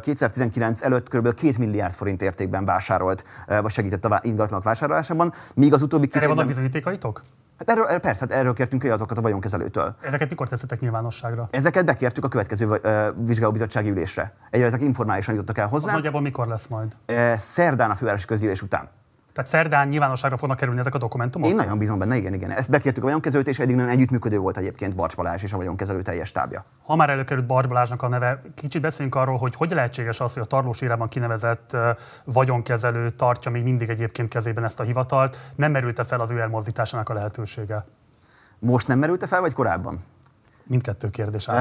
2019 előtt kb. 2 milliárd forint értékben vásárolt, vagy segített a ingatlanok vásárolásában, míg az utóbbi két Erre évben... a bizonyítékaitok? Hát erről, eh, persze, hát erről kértünk ki azokat a vagyonkezelőtől. Ezeket mikor tetszettek nyilvánosságra? Ezeket bekértük a következő uh, vizsgálóbizottsági ülésre. Egyre ezek informálisan jutottak el hozzá. Az nagyjából mikor lesz majd? Uh, szerdán a fővárosi közgyűlés után. Tehát szerdán nyilvánosságra fognak kerülni ezek a dokumentumok? Én nagyon bízom benne, igen, igen. Ezt bekértük a vagyonkezelőt, és eddig nagyon együttműködő volt egyébként Barcs Balázs és a vagyonkezelő teljes tábja. Ha már előkerült Barcs Balázsnak a neve, kicsit beszéljünk arról, hogy hogy lehetséges az, hogy a tarlós írában kinevezett vagyonkezelő tartja még mindig egyébként kezében ezt a hivatalt. Nem merült fel az ő elmozdításának a lehetősége? Most nem merült fel, vagy korábban? Mindkettő kérdés áll.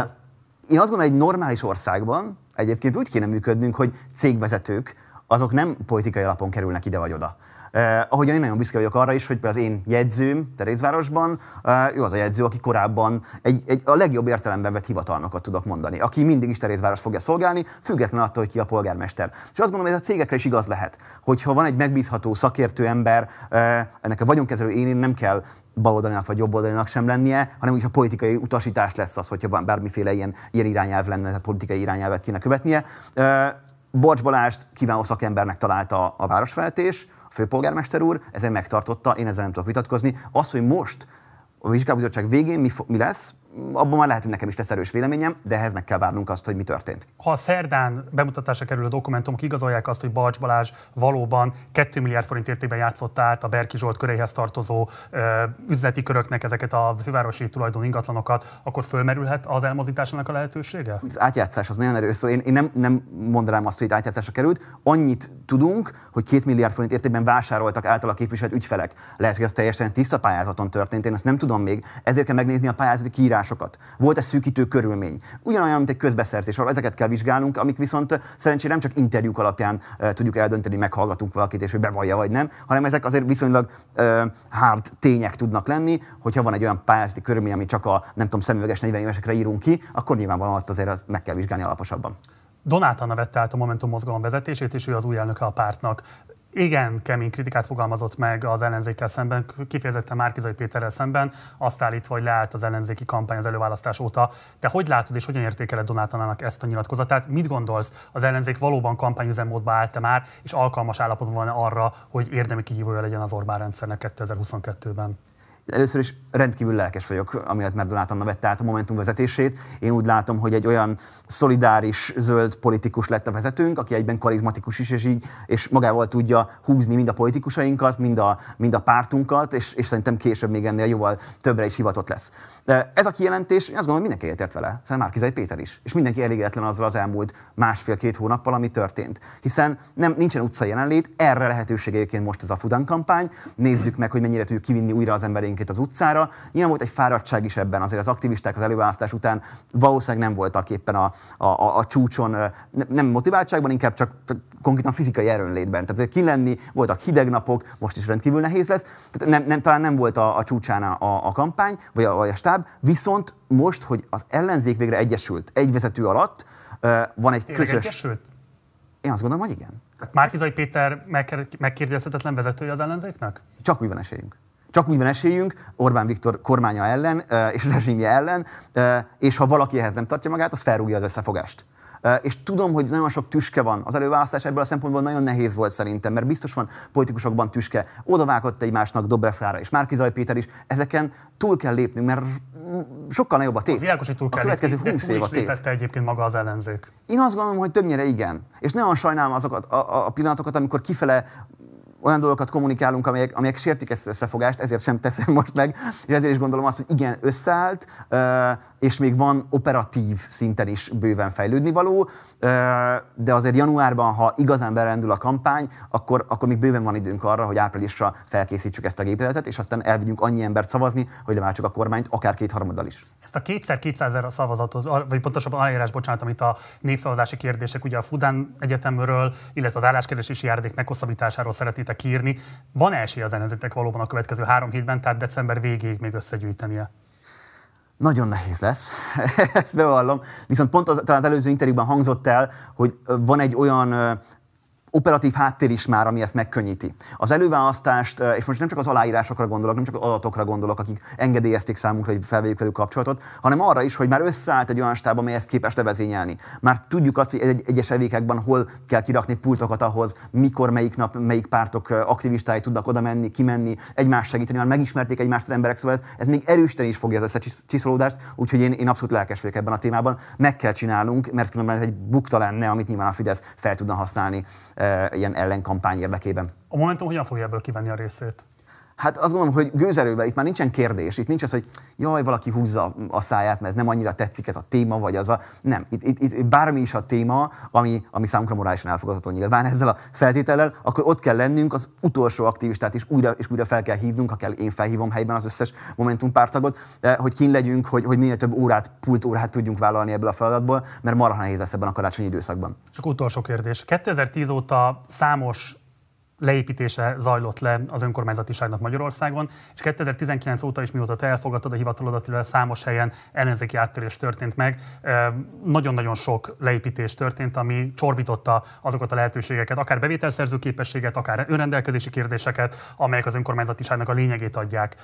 Én azt gondolom, hogy egy normális országban egyébként úgy kéne működnünk, hogy cégvezetők azok nem politikai alapon kerülnek ide vagy oda Eh, ahogyan én nagyon büszke vagyok arra is, hogy az én jegyzőm Terézvárosban, eh, ő az a jegyző, aki korábban egy, egy, a legjobb értelemben vett hivatalnokat tudok mondani, aki mindig is Terézváros fogja szolgálni, független attól, hogy ki a polgármester. És azt gondolom, ez a cégekre is igaz lehet, hogyha van egy megbízható szakértő ember, eh, ennek a vagyonkezelő én nem kell baloldalinak vagy jobboldalinak sem lennie, hanem úgy a politikai utasítás lesz az, hogyha van bármiféle ilyen, ilyen irányelv lenne, tehát politikai irányelvet kéne követnie. Eh, Borcs Balást kiváló szakembernek találta a városfeltés, főpolgármester úr, ezen megtartotta, én ezzel nem tudok vitatkozni. Az, hogy most a vizsgálóbizottság végén mi, mi lesz, abban már lehet, hogy nekem is lesz erős véleményem, de ehhez meg kell várnunk azt, hogy mi történt. Ha a szerdán bemutatásra kerül a dokumentum, igazolják azt, hogy Balcs Balázs valóban 2 milliárd forint értékben játszott át a Berki Zsolt köréhez tartozó ö, üzleti köröknek ezeket a fővárosi tulajdon ingatlanokat, akkor fölmerülhet az elmozításának a lehetősége? Az átjátszás az nagyon erős, szóval én, én nem, nem mondanám azt, hogy itt átjátszásra került. Annyit tudunk, hogy 2 milliárd forint értékben vásároltak a képviselt ügyfelek. Lehet, hogy ez teljesen tiszta pályázaton történt, én ezt nem tudom még. Ezért kell megnézni a pályázati kiírás hatásokat? Volt-e szűkítő körülmény? Ugyanolyan, mint egy közbeszerzés, ahol ezeket kell vizsgálnunk, amik viszont szerencsére nem csak interjúk alapján e, tudjuk eldönteni, meghallgatunk valakit, és hogy bevallja vagy nem, hanem ezek azért viszonylag e, hard tények tudnak lenni, hogyha van egy olyan pályázati körülmény, ami csak a nem tudom, szemüveges 40 évesekre írunk ki, akkor nyilvánvalóan ott azért az meg kell vizsgálni alaposabban. Donát Anna vette át a Momentum mozgalom vezetését, és ő az új elnöke a pártnak igen kemény kritikát fogalmazott meg az ellenzékkel szemben, kifejezetten Márkizai Péterrel szemben, azt állítva, hogy leállt az ellenzéki kampány az előválasztás óta. Te hogy látod és hogyan értékeled Donátanának ezt a nyilatkozatát? Mit gondolsz, az ellenzék valóban kampányüzemmódba állt már, és alkalmas állapotban van arra, hogy érdemi kihívója legyen az Orbán rendszernek 2022-ben? Először is rendkívül lelkes vagyok, amiatt, mert Donát Anna vette át a Momentum vezetését. Én úgy látom, hogy egy olyan szolidáris zöld politikus lett a vezetőnk, aki egyben karizmatikus is, és így és magával tudja húzni mind a politikusainkat, mind a, mind a pártunkat, és, és szerintem később még ennél jóval többre is hivatott lesz. De ez a kijelentés, én azt gondolom, hogy mindenki egyetért vele, szerintem már Kizai Péter is, és mindenki elégedetlen azzal az elmúlt másfél-két hónappal, ami történt. Hiszen nem, nincsen utcai jelenlét, erre lehetőségeként most ez a Fudan kampány. Nézzük meg, hogy mennyire tudjuk kivinni újra az emberi minket az utcára. Nyilván volt egy fáradtság is ebben, azért az aktivisták az előválasztás után valószínűleg nem voltak éppen a, a, a, a csúcson, nem motiváltságban, inkább csak konkrétan fizikai erőnlétben. Tehát ki lenni, voltak hideg napok, most is rendkívül nehéz lesz. Tehát nem, nem, talán nem volt a, a csúcsán a, a kampány, vagy a, vagy a stáb, viszont most, hogy az ellenzék végre egyesült egy vezető alatt, van egy Tényleg közös... Egyesült? Én azt gondolom, hogy igen. Tehát Márkizai Péter megkérdezhetetlen vezetője az ellenzéknek? Csak úgy van esélyünk. Csak úgy van esélyünk Orbán Viktor kormánya ellen és rezsimje ellen, és ha valaki ehhez nem tartja magát, az felrúgja az összefogást. És tudom, hogy nagyon sok tüske van. Az előválasztás ebből a szempontból nagyon nehéz volt szerintem, mert biztos van politikusokban tüske. Odavágott egymásnak Dobrev és Márki Péter is. Ezeken túl kell lépnünk, mert sokkal nagyobb a tét. Az világos, hogy túl kell a következő lépni, 20 év a tét. egyébként maga az ellenzék. Én azt gondolom, hogy többnyire igen. És nagyon sajnálom azokat a, a pillanatokat, amikor kifele olyan dolgokat kommunikálunk, amelyek, amelyek sértik ezt az összefogást, ezért sem teszem most meg, és ezért is gondolom azt, hogy igen, összeállt, és még van operatív szinten is bőven fejlődni való, de azért januárban, ha igazán berendül a kampány, akkor, akkor még bőven van időnk arra, hogy áprilisra felkészítsük ezt a gépületet, és aztán elvigyünk annyi embert szavazni, hogy leváltsuk a kormányt, akár kétharmaddal is. Ezt a kétszer 200 ezer szavazatot, vagy pontosabban aláírás, bocsánat, amit a népszavazási kérdések, ugye a Fudán Egyetemről, illetve az álláskeresési járdék meghosszabbításáról szeretnétek elkezdtek írni. Van esély az ellenzéknek valóban a következő három hétben, tehát december végéig még összegyűjtenie? Nagyon nehéz lesz, ezt bevallom. Viszont pont az, talán az előző interjúban hangzott el, hogy van egy olyan operatív háttér is már, ami ezt megkönnyíti. Az előválasztást, eh, és most nem csak az aláírásokra gondolok, nem csak az adatokra gondolok, akik engedélyezték számunkra, hogy felvegyük velük kapcsolatot, hanem arra is, hogy már összeállt egy olyan stáb, amely ezt képes levezényelni. Már tudjuk azt, hogy egy, egyes evékekben hol kell kirakni pultokat ahhoz, mikor, melyik nap, melyik pártok eh, aktivistái tudnak oda menni, kimenni, egymást segíteni, már megismerték egymást az emberek, szóval ez, ez még erősíteni is fogja az összecsiszolódást, úgyhogy én, én abszolút lelkes vagyok ebben a témában. Meg kell csinálnunk, mert különben ez egy bukta lenne, amit nyilván a Fidesz fel tudna használni eh, ilyen ellenkampány érdekében. A Momentum hogyan fogja ebből kivenni a részét? Hát azt gondolom, hogy gőzerővel itt már nincsen kérdés, itt nincs az, hogy jaj, valaki húzza a száját, mert ez nem annyira tetszik ez a téma, vagy az a... Nem, itt, itt, itt bármi is a téma, ami, ami számunkra morálisan elfogadható nyilván ezzel a feltétellel, akkor ott kell lennünk, az utolsó aktivistát is újra és újra fel kell hívnunk, ha kell én felhívom helyben az összes Momentum pártagot, hogy kin legyünk, hogy, hogy minél több órát, pult órát tudjunk vállalni ebből a feladatból, mert marha nehéz lesz ebben a karácsonyi időszakban. Csak utolsó kérdés. 2010 óta számos leépítése zajlott le az önkormányzatiságnak Magyarországon, és 2019 óta is, mióta te elfogadtad a hivatalodat, illetve számos helyen ellenzéki áttörés történt meg. Nagyon-nagyon sok leépítés történt, ami csorbította azokat a lehetőségeket, akár bevételszerző képességet, akár önrendelkezési kérdéseket, amelyek az önkormányzatiságnak a lényegét adják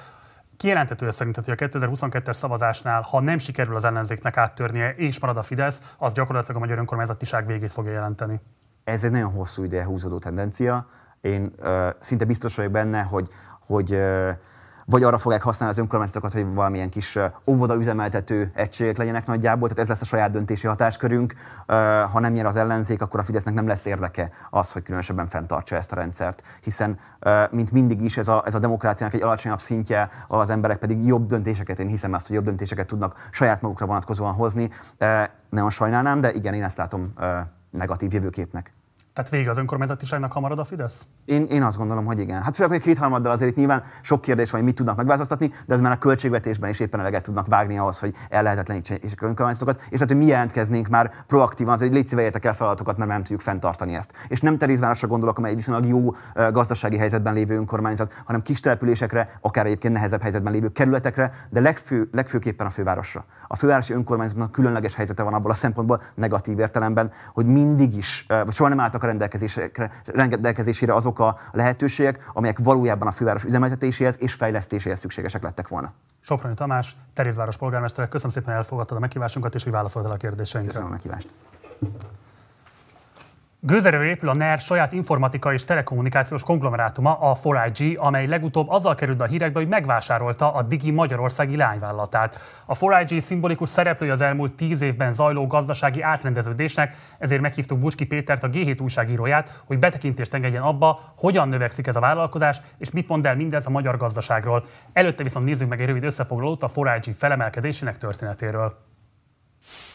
Kijelentető -e szerinted, hogy a 2022-es szavazásnál, ha nem sikerül az ellenzéknek áttörnie, és marad a Fidesz, az gyakorlatilag a magyar önkormányzatiság végét fogja jelenteni? Ez egy nagyon hosszú ide húzódó tendencia. Én ö, szinte biztos vagyok benne, hogy, hogy ö, vagy arra fogják használni az önkormányzatokat, hogy valamilyen kis óvoda üzemeltető egységek legyenek nagyjából, tehát ez lesz a saját döntési hatáskörünk. Ha nem nyer az ellenzék, akkor a Fidesznek nem lesz érdeke az, hogy különösebben fenntartsa ezt a rendszert, hiszen mint mindig is ez a, ez a demokráciának egy alacsonyabb szintje, az emberek pedig jobb döntéseket, én hiszem azt, hogy jobb döntéseket tudnak saját magukra vonatkozóan hozni. Nagyon sajnálnám, de igen, én ezt látom negatív jövőképnek. Tehát vége az önkormányzatiságnak, hamarad a Fidesz? Én, én azt gondolom, hogy igen. Hát főleg, hogy kétharmaddal azért itt nyilván sok kérdés van, hogy mit tudnak megváltoztatni, de ez már a költségvetésben is éppen eleget tudnak vágni ahhoz, hogy el a önkormányzatokat, és hát, hogy mi jelentkeznénk már proaktívan, az, hogy légy szíveljétek el feladatokat, mert nem tudjuk fenntartani ezt. És nem Terézvárosra gondolok, amely viszonylag jó gazdasági helyzetben lévő önkormányzat, hanem kis településekre, akár egyébként nehezebb helyzetben lévő kerületekre, de legfő, legfőképpen a fővárosra. A fővárosi önkormányzatnak különleges helyzete van abból a szempontból negatív értelemben, hogy mindig is, vagy soha nem álltak álltak a rendelkezésre, rendelkezésére azok a lehetőségek, amelyek valójában a főváros üzemeltetéséhez és fejlesztéséhez szükségesek lettek volna. Soproni Tamás, Terézváros polgármestere, köszönöm szépen, hogy elfogadtad a meghívásunkat, és hogy válaszoltál a kérdéseinkre. Köszönöm a meghívást. Gőzerő épül a NER saját informatika és telekommunikációs konglomerátuma, a 4IG, amely legutóbb azzal került be a hírekbe, hogy megvásárolta a Digi Magyarországi lányvállalatát. A 4IG szimbolikus szereplője az elmúlt tíz évben zajló gazdasági átrendeződésnek, ezért meghívtuk Bucski Pétert, a G7 újságíróját, hogy betekintést engedjen abba, hogyan növekszik ez a vállalkozás, és mit mond el mindez a magyar gazdaságról. Előtte viszont nézzük meg egy rövid összefoglalót a 4IG felemelkedésének történetéről.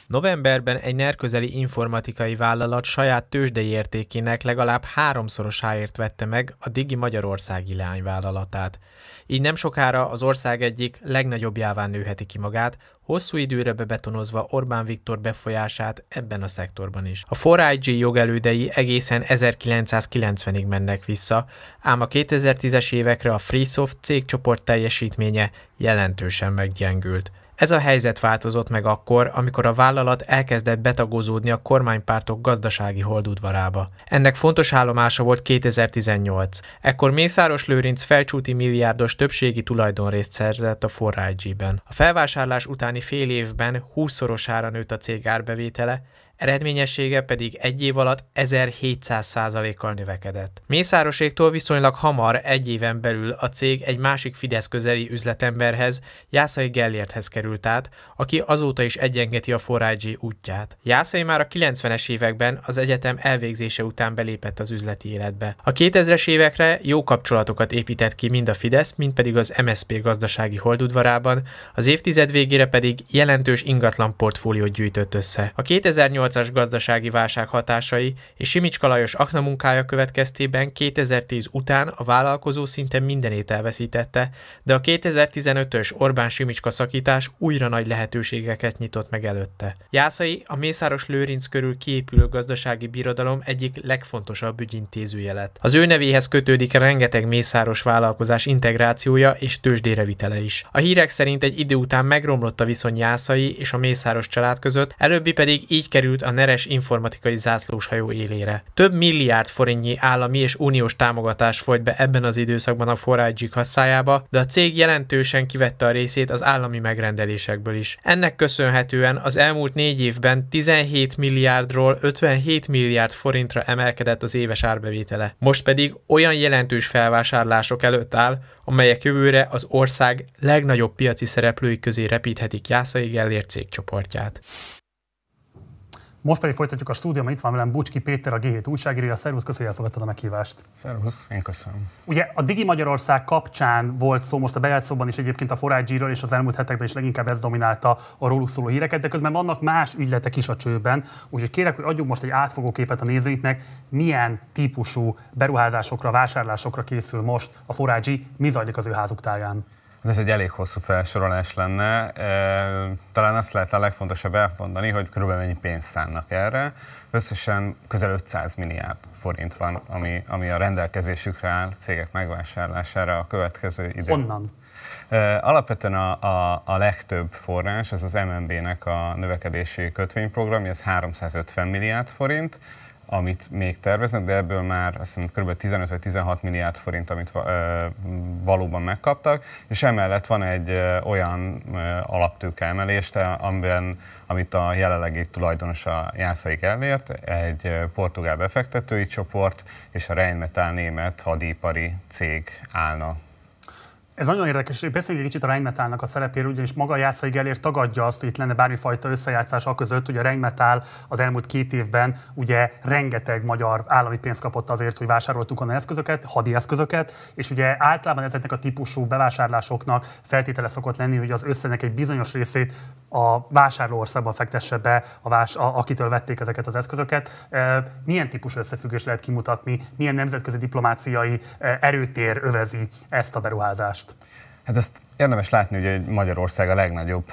Novemberben egy NER közeli informatikai vállalat saját tőzsdei értékének legalább háromszorosáért vette meg a Digi Magyarországi leányvállalatát. Így nem sokára az ország egyik legnagyobb jáván nőheti ki magát, hosszú időre bebetonozva Orbán Viktor befolyását ebben a szektorban is. A 4IG jogelődei egészen 1990-ig mennek vissza, ám a 2010-es évekre a FreeSoft cégcsoport teljesítménye jelentősen meggyengült. Ez a helyzet változott meg akkor, amikor a vállalat elkezdett betagozódni a kormánypártok gazdasági holdudvarába. Ennek fontos állomása volt 2018. Ekkor Mészáros Lőrinc felcsúti milliárdos többségi tulajdonrészt szerzett a 4 ben A felvásárlás utáni fél évben 20-szorosára nőtt a cég árbevétele, eredményessége pedig egy év alatt 1700%-kal növekedett. Mészároséktól viszonylag hamar egy éven belül a cég egy másik Fidesz közeli üzletemberhez, Jászai Gellérthez került át, aki azóta is egyengeti a forrágyi útját. Jászai már a 90-es években az egyetem elvégzése után belépett az üzleti életbe. A 2000-es évekre jó kapcsolatokat épített ki mind a Fidesz, mind pedig az MSP gazdasági holdudvarában, az évtized végére pedig jelentős ingatlan portfóliót gyűjtött össze. A 2008 2008-as gazdasági válság hatásai és Simicska Lajos akna munkája következtében 2010 után a vállalkozó szinte mindenét elveszítette, de a 2015-ös Orbán Simicska szakítás újra nagy lehetőségeket nyitott meg előtte. Jászai a Mészáros Lőrinc körül kiépülő gazdasági birodalom egyik legfontosabb ügyintézője lett. Az ő nevéhez kötődik rengeteg mészáros vállalkozás integrációja és tőzsdére vitele is. A hírek szerint egy idő után megromlott a viszony Jászai és a Mészáros család között, előbbi pedig így került került a Neres informatikai zászlóshajó élére. Több milliárd forintnyi állami és uniós támogatás folyt be ebben az időszakban a 4 kasszájába, de a cég jelentősen kivette a részét az állami megrendelésekből is. Ennek köszönhetően az elmúlt négy évben 17 milliárdról 57 milliárd forintra emelkedett az éves árbevétele. Most pedig olyan jelentős felvásárlások előtt áll, amelyek jövőre az ország legnagyobb piaci szereplői közé repíthetik Jászai Gellért cégcsoportját. Most pedig folytatjuk a stúdióban, itt van velem Bucski Péter, a G7 újságírója. Szervusz, köszönjük, elfogadtad a meghívást. Szervusz, én köszönöm. Ugye a Digi Magyarország kapcsán volt szó most a bejátszóban is egyébként a forrágyzsíról, és az elmúlt hetekben is leginkább ez dominálta a róluk szóló híreket, de közben vannak más ügyletek is a csőben. Úgyhogy kérek, hogy adjunk most egy átfogó képet a nézőinknek, milyen típusú beruházásokra, vásárlásokra készül most a forrágyi, mi zajlik az ő házuk táján. Hát ez egy elég hosszú felsorolás lenne. Talán azt lehet a legfontosabb elmondani, hogy körülbelül mennyi pénzt szánnak erre. Összesen közel 500 milliárd forint van, ami, ami a rendelkezésükre áll cégek megvásárlására a következő idő. Honnan? Alapvetően a, a, a legtöbb forrás, ez az MNB-nek a növekedési kötvényprogramja, ez 350 milliárd forint amit még terveznek, de ebből már azt hiszem kb. 15 vagy 16 milliárd forint, amit valóban megkaptak, és emellett van egy olyan alaptőkeemelést, amiben, amit a jelenlegi tulajdonosa Jászaik elért, egy portugál befektetői csoport és a Rheinmetall német hadipari cég állna ez nagyon érdekes, beszéljünk egy kicsit a Rheinmetallnak a szerepéről, ugyanis maga a Jászai Gellér tagadja azt, hogy itt lenne bármifajta összejátszás a között, hogy a Rheinmetall az elmúlt két évben ugye rengeteg magyar állami pénzt kapott azért, hogy vásároltunk olyan eszközöket, hadi eszközöket, és ugye általában ezeknek a típusú bevásárlásoknak feltétele szokott lenni, hogy az összenek egy bizonyos részét a vásárló országban fektesse be, a vás, a, akitől vették ezeket az eszközöket. Milyen típusú összefüggés lehet kimutatni, milyen nemzetközi diplomáciai erőtér övezi ezt a beruházást? Hát ezt érdemes látni, hogy Magyarország a legnagyobb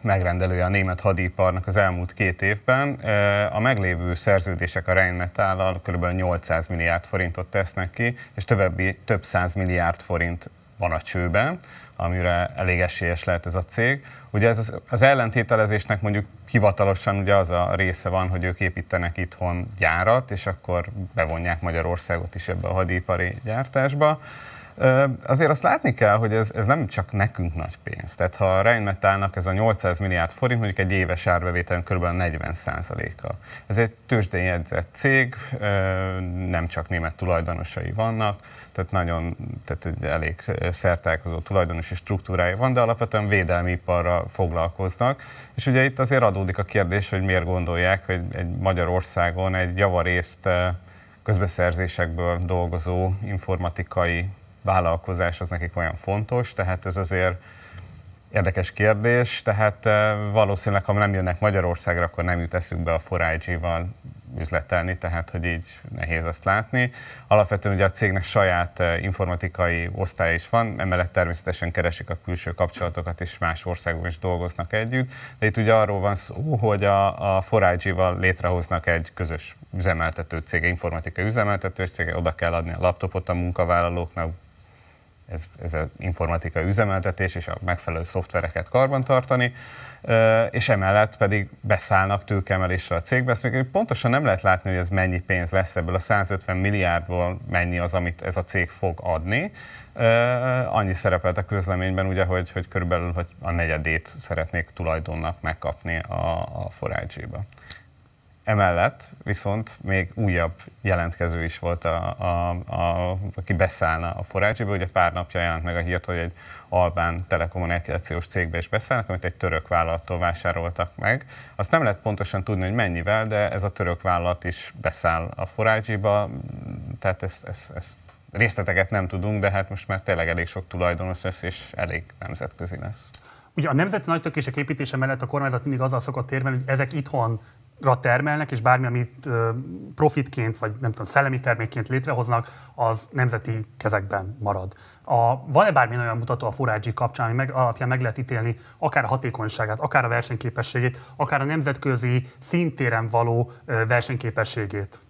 megrendelője a német hadiparnak az elmúlt két évben. A meglévő szerződések a Rheinmetallal kb. 800 milliárd forintot tesznek ki, és többi, több száz milliárd forint van a csőben, amire elég esélyes lehet ez a cég. Ugye ez az, az ellentételezésnek mondjuk hivatalosan ugye az a része van, hogy ők építenek itthon gyárat, és akkor bevonják Magyarországot is ebbe a hadipari gyártásba. Azért azt látni kell, hogy ez, ez nem csak nekünk nagy pénz. Tehát ha a Rheinmetallnak ez a 800 milliárd forint, mondjuk egy éves árbevételen kb. 40 a Ez egy tőzsdén jegyzett cég, nem csak német tulajdonosai vannak, tehát nagyon tehát elég szertálkozó tulajdonosi struktúrája van, de alapvetően védelmi iparra foglalkoznak. És ugye itt azért adódik a kérdés, hogy miért gondolják, hogy egy Magyarországon egy javarészt közbeszerzésekből dolgozó informatikai vállalkozás az nekik olyan fontos, tehát ez azért Érdekes kérdés, tehát eh, valószínűleg, ha nem jönnek Magyarországra, akkor nem jut eszük be a forage val üzletelni, tehát hogy így nehéz ezt látni. Alapvetően ugye a cégnek saját eh, informatikai osztály is van, emellett természetesen keresik a külső kapcsolatokat, és más országok is dolgoznak együtt, de itt ugye arról van szó, hogy a, a forage val létrehoznak egy közös üzemeltető cége, informatikai üzemeltető cége, oda kell adni a laptopot a munkavállalóknak, ez, ez az informatika üzemeltetés és a megfelelő szoftvereket karbantartani, és emellett pedig beszállnak tőkemelésre a cégbe. Ezt még pontosan nem lehet látni, hogy ez mennyi pénz lesz ebből a 150 milliárdból mennyi az, amit ez a cég fog adni. Annyi szerepelt a közleményben, ugye, hogy, hogy körülbelül hogy a negyedét szeretnék tulajdonnak megkapni a, a forágyzséba. Emellett viszont még újabb jelentkező is volt, a, a, a, aki beszállna a forrácsiba. Ugye pár napja jelent meg a hírt, hogy egy albán telekommunikációs cégbe is beszállnak, amit egy török vállalattól vásároltak meg. Azt nem lehet pontosan tudni, hogy mennyivel, de ez a török vállalat is beszáll a forrácsiba, tehát ezt, ezt, ezt részleteket nem tudunk, de hát most már tényleg elég sok tulajdonos lesz, és elég nemzetközi lesz. Ugye a nemzeti nagytökések építése mellett a kormányzat mindig azzal szokott érvelni, hogy ezek itthon ra termelnek, és bármi, amit profitként, vagy nem tudom, szellemi termékként létrehoznak, az nemzeti kezekben marad. A, van-e bármilyen olyan mutató a forágyi kapcsán, ami meg, alapján meg lehet ítélni akár a hatékonyságát, akár a versenyképességét, akár a nemzetközi szintéren való versenyképességét?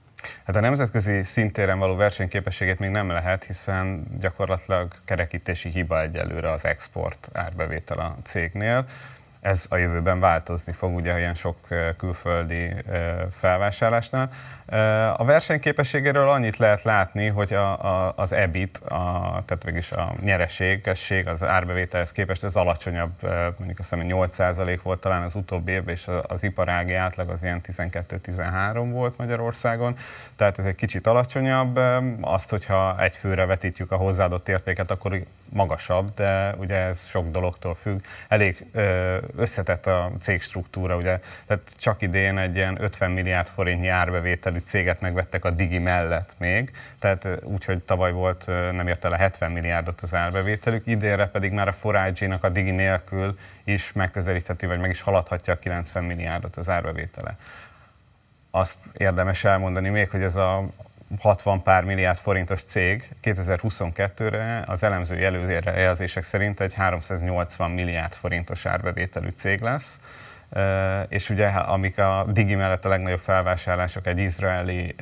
Hát a nemzetközi szintéren való versenyképességét még nem lehet, hiszen gyakorlatilag kerekítési hiba egyelőre az export árbevétel a cégnél ez a jövőben változni fog, ugye ilyen sok külföldi felvásárlásnál. A versenyképességéről annyit lehet látni, hogy a, a, az EBIT, a, tehát végülis a nyereségesség az árbevételhez képest ez alacsonyabb, mondjuk azt hiszem 8% volt talán az utóbbi évben, és az iparági átlag az ilyen 12-13 volt Magyarországon, tehát ez egy kicsit alacsonyabb. Azt, hogyha egy főre vetítjük a hozzáadott értéket, akkor magasabb, de ugye ez sok dologtól függ. Elég összetett a struktúra, ugye, tehát csak idén egy ilyen 50 milliárd forintnyi árbevételű céget megvettek a Digi mellett még, tehát úgyhogy tavaly volt, nem ért el a 70 milliárdot az árbevételük, idénre pedig már a forage a Digi nélkül is megközelítheti, vagy meg is haladhatja a 90 milliárdot az árbevétele. Azt érdemes elmondani még, hogy ez a 60 pár milliárd forintos cég 2022-re az elemző jelzések szerint egy 380 milliárd forintos árbevételű cég lesz. És ugye amik a Digi mellett a legnagyobb felvásárlások, egy izraeli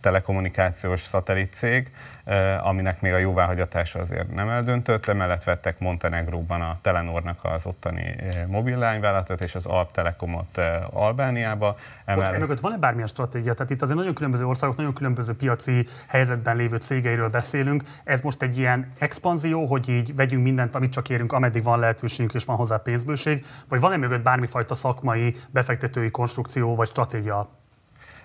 telekommunikációs szatelitcég, eh, aminek még a jóváhagyatása azért nem eldöntött, emellett vettek Montenegróban a Telenornak az ottani eh, mobillányvállalatot és az Alp Telekomot eh, Albániába. Emellett... Ott van-e bármilyen stratégia? Tehát itt azért nagyon különböző országok, nagyon különböző piaci helyzetben lévő cégeiről beszélünk. Ez most egy ilyen expanzió, hogy így vegyünk mindent, amit csak érünk, ameddig van lehetőségünk és van hozzá pénzbőség, vagy van-e mögött bármifajta szakmai befektetői konstrukció vagy stratégia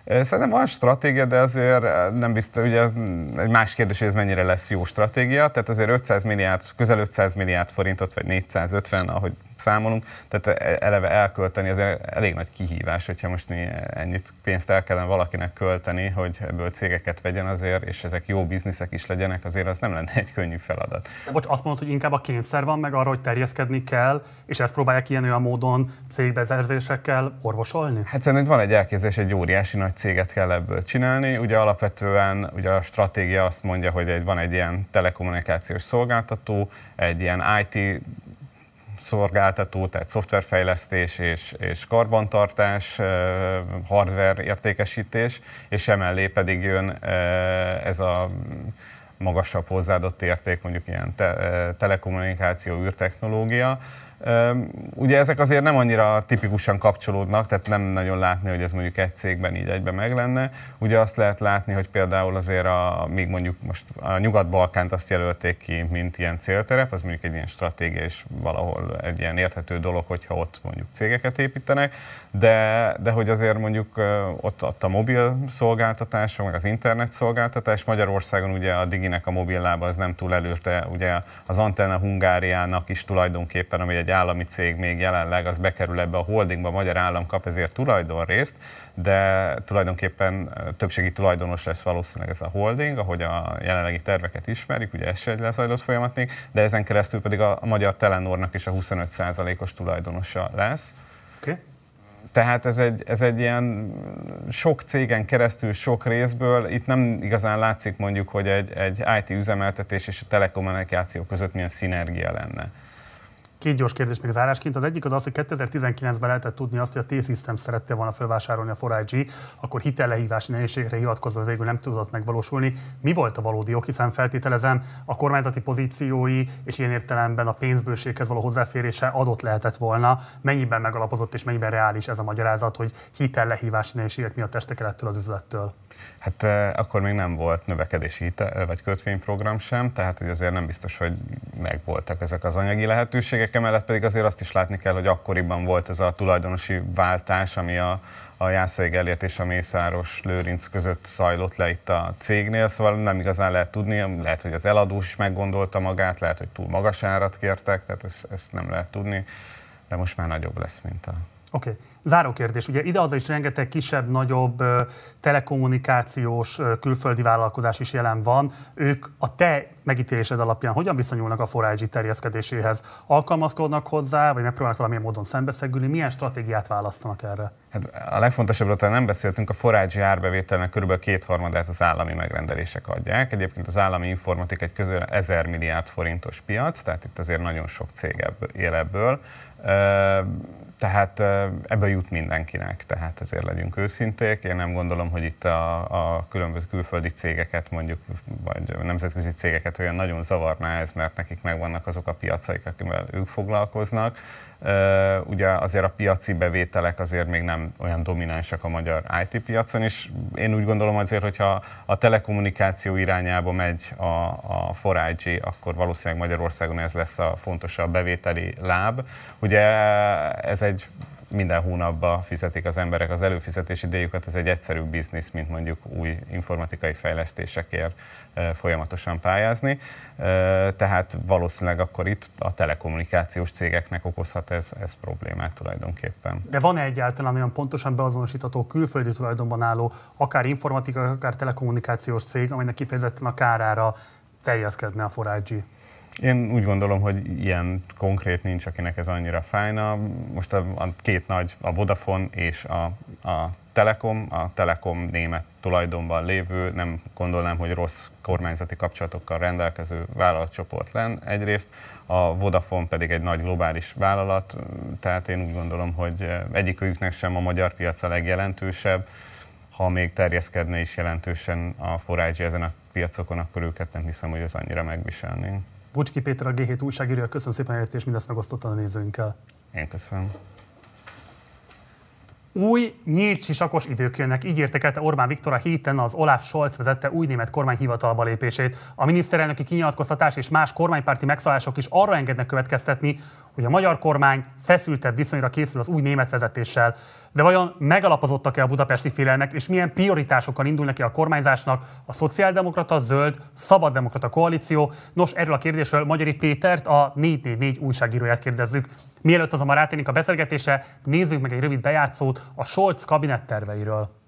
Szerintem van stratégia, de azért nem biztos, ugye ez egy más kérdés, hogy ez mennyire lesz jó stratégia. Tehát azért 500 milliárd, közel 500 milliárd forintot, vagy 450, ahogy számolunk, tehát e, eleve elkölteni azért elég nagy kihívás, hogyha most mi ennyit pénzt el kellene valakinek költeni, hogy ebből cégeket vegyen azért, és ezek jó bizniszek is legyenek, azért az nem lenne egy könnyű feladat. De bocs, azt mondod, hogy inkább a kényszer van, meg arra, hogy terjeszkedni kell, és ezt próbálják ilyen olyan módon cégbezerzésekkel orvosolni? Hát szerintem van egy elképzelés, egy óriási nagy céget kell ebből csinálni. Ugye alapvetően ugye a stratégia azt mondja, hogy egy, van egy ilyen telekommunikációs szolgáltató, egy ilyen IT szolgáltató, tehát szoftverfejlesztés és, és karbantartás, hardware értékesítés, és emellé pedig jön ez a magasabb hozzáadott érték, mondjuk ilyen te, telekommunikáció, űrtechnológia, Ugye ezek azért nem annyira tipikusan kapcsolódnak, tehát nem nagyon látni, hogy ez mondjuk egy cégben így egybe meg lenne. Ugye azt lehet látni, hogy például azért a, még mondjuk most a Nyugat-Balkánt azt jelölték ki, mint ilyen célterep, az mondjuk egy ilyen stratégia és valahol egy ilyen érthető dolog, hogyha ott mondjuk cégeket építenek, de, de hogy azért mondjuk ott, ott a mobil szolgáltatása, meg az internet szolgáltatás, Magyarországon ugye a Diginek a mobil lába az nem túl elős, de ugye az Antenna Hungáriának is tulajdonképpen, ami egy állami cég még jelenleg, az bekerül ebbe a holdingba, a magyar állam kap ezért tulajdonrészt, de tulajdonképpen többségi tulajdonos lesz valószínűleg ez a holding, ahogy a jelenlegi terveket ismerik, ugye ez se egy lezajlott folyamat még, de ezen keresztül pedig a magyar Telenornak is a 25%-os tulajdonosa lesz. Okay. Tehát ez egy, ez egy ilyen sok cégen keresztül, sok részből, itt nem igazán látszik mondjuk, hogy egy, egy IT üzemeltetés és a telekommunikáció között milyen szinergia lenne. Két gyors kérdés még zárásként. Az egyik az az, hogy 2019-ben lehetett tudni azt, hogy a T-System szerette volna felvásárolni a 4 akkor hitellehívási nehézségre hivatkozva az égő nem tudott megvalósulni. Mi volt a valódi ok, hiszen feltételezem a kormányzati pozíciói és ilyen értelemben a pénzbőséghez való hozzáférése adott lehetett volna. Mennyiben megalapozott és mennyiben reális ez a magyarázat, hogy hitellehívási nehézségek miatt testek el ettől az üzlettől? Hát eh, akkor még nem volt növekedési hitel, eh, vagy kötvényprogram sem, tehát hogy azért nem biztos, hogy megvoltak ezek az anyagi lehetőségek, emellett pedig azért azt is látni kell, hogy akkoriban volt ez a tulajdonosi váltás, ami a, a Jászai Gellért és a Mészáros Lőrinc között zajlott le itt a cégnél, szóval nem igazán lehet tudni, lehet, hogy az eladós is meggondolta magát, lehet, hogy túl magas árat kértek, tehát ezt, ezt nem lehet tudni, de most már nagyobb lesz, mint a... Oké. Okay. Záró kérdés, ugye ide az is rengeteg kisebb-nagyobb telekommunikációs külföldi vállalkozás is jelen van. Ők a te megítélésed alapján hogyan viszonyulnak a 4 terjeszkedéséhez? Alkalmazkodnak hozzá, vagy megpróbálnak valamilyen módon szembeszegülni? Milyen stratégiát választanak erre? Hát a legfontosabbról talán nem beszéltünk, a forágyi árbevételnek kb. kétharmadát az állami megrendelések adják. Egyébként az állami informatika egy közül 1000 milliárd forintos piac, tehát itt azért nagyon sok cég ebből, él ebből. Tehát ebbe jut mindenkinek, tehát ezért legyünk őszinték. Én nem gondolom, hogy itt a, a különböző külföldi cégeket, mondjuk, vagy nemzetközi cégeket olyan nagyon zavarná ez, mert nekik megvannak azok a piacaik, akivel ők foglalkoznak ugye azért a piaci bevételek azért még nem olyan dominánsak a magyar IT piacon, és én úgy gondolom azért, hogyha a telekommunikáció irányába megy a, a 4 akkor valószínűleg Magyarországon ez lesz a fontosabb bevételi láb. Ugye ez egy minden hónapban fizetik az emberek az előfizetési díjukat, ez egy egyszerűbb biznisz, mint mondjuk új informatikai fejlesztésekért folyamatosan pályázni. Tehát valószínűleg akkor itt a telekommunikációs cégeknek okozhat ez, ez problémát tulajdonképpen. De van-e egyáltalán olyan pontosan beazonosítható külföldi tulajdonban álló, akár informatikai, akár telekommunikációs cég, amelynek kifejezetten a kárára terjeszkedne a 4 én úgy gondolom, hogy ilyen konkrét nincs, akinek ez annyira fájna. Most a, a két nagy, a Vodafone és a, a Telekom, a Telekom német tulajdonban lévő, nem gondolnám, hogy rossz kormányzati kapcsolatokkal rendelkező vállalatcsoport len egyrészt, a Vodafone pedig egy nagy globális vállalat, tehát én úgy gondolom, hogy eh, egyikőjüknek sem a magyar piac a legjelentősebb, ha még terjeszkedne is jelentősen a forrágyi ezen a piacokon, akkor őket nem hiszem, hogy ez annyira megviselnénk. Bucski Péter, a G7 újságírója, köszönöm szépen, hogy és mindezt megosztotta a nézőinkkel. Én köszönöm. Új, nyílt sisakos idők jönnek, így értekelte Orbán Viktor a héten az Olaf Scholz vezette új német kormány hivatalba lépését. A miniszterelnöki kinyilatkoztatás és más kormánypárti megszállások is arra engednek következtetni, hogy a magyar kormány feszültebb viszonyra készül az új német vezetéssel. De vajon megalapozottak-e a budapesti félelmek, és milyen prioritásokkal indul neki a kormányzásnak a szociáldemokrata, zöld, szabaddemokrata koalíció? Nos, erről a kérdésről Magyari Pétert, a 444 újságíróját kérdezzük. Mielőtt azonban rátérnénk a beszélgetése, nézzük meg egy rövid bejátszót a Scholz kabinett terveiről.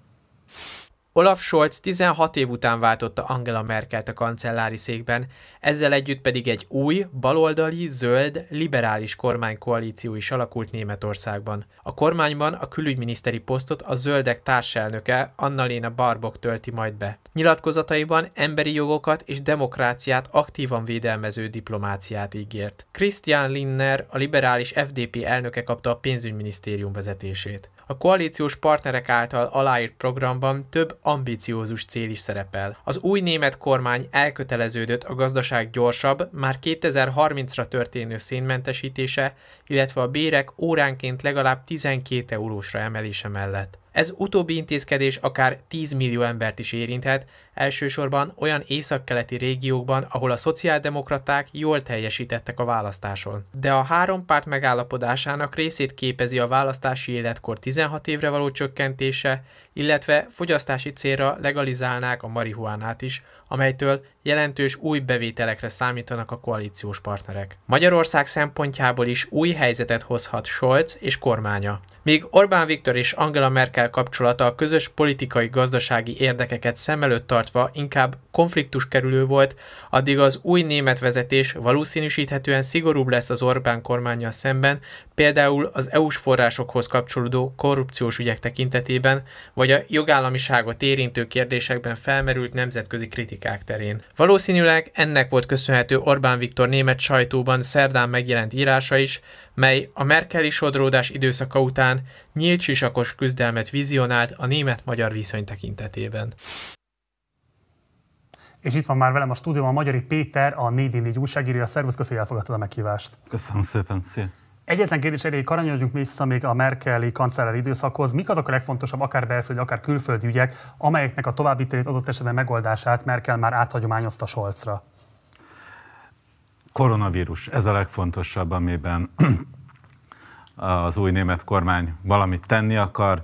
Olaf Scholz 16 év után váltotta Angela Merkelt a kancellári székben, ezzel együtt pedig egy új, baloldali, zöld, liberális kormánykoalíció is alakult Németországban. A kormányban a külügyminiszteri posztot a zöldek társelnöke Annalena Barbok tölti majd be. Nyilatkozataiban emberi jogokat és demokráciát aktívan védelmező diplomáciát ígért. Christian Linner, a liberális FDP elnöke kapta a pénzügyminisztérium vezetését. A koalíciós partnerek által aláírt programban több ambiciózus cél is szerepel. Az új német kormány elköteleződött a gazdaság gyorsabb, már 2030-ra történő szénmentesítése, illetve a bérek óránként legalább 12 eurósra emelése mellett. Ez utóbbi intézkedés akár 10 millió embert is érinthet, elsősorban olyan északkeleti régiókban, ahol a szociáldemokraták jól teljesítettek a választáson. De a három párt megállapodásának részét képezi a választási életkor 16 évre való csökkentése, illetve fogyasztási célra legalizálnák a marihuánát is, amelytől jelentős új bevételekre számítanak a koalíciós partnerek. Magyarország szempontjából is új helyzetet hozhat Scholz és kormánya. Míg Orbán Viktor és Angela Merkel kapcsolata a közös politikai-gazdasági érdekeket szem előtt tartva inkább konfliktus kerülő volt, addig az új német vezetés valószínűsíthetően szigorúbb lesz az Orbán kormánya szemben, például az EU-s forrásokhoz kapcsolódó korrupciós ügyek tekintetében, vagy a jogállamiságot érintő kérdésekben felmerült nemzetközi kritikák terén. Valószínűleg ennek volt köszönhető Orbán Viktor német sajtóban szerdán megjelent írása is, mely a merkeli sodródás időszaka után nyílt sisakos küzdelmet vizionált a német-magyar viszony tekintetében. És itt van már velem a stúdióban Magyari Péter, a 4 újságírója. Szervusz, köszönjük, elfogadtad a meghívást. Köszönöm szépen, szépen. Egyetlen kérdés elég, hogy vissza még a Merkeli kancellár időszakhoz. Mik azok a legfontosabb, akár belföldi, akár külföldi ügyek, amelyeknek a az adott esetben megoldását Merkel már áthagyományozta Scholzra? Koronavírus, ez a legfontosabb, amiben az új német kormány valamit tenni akar.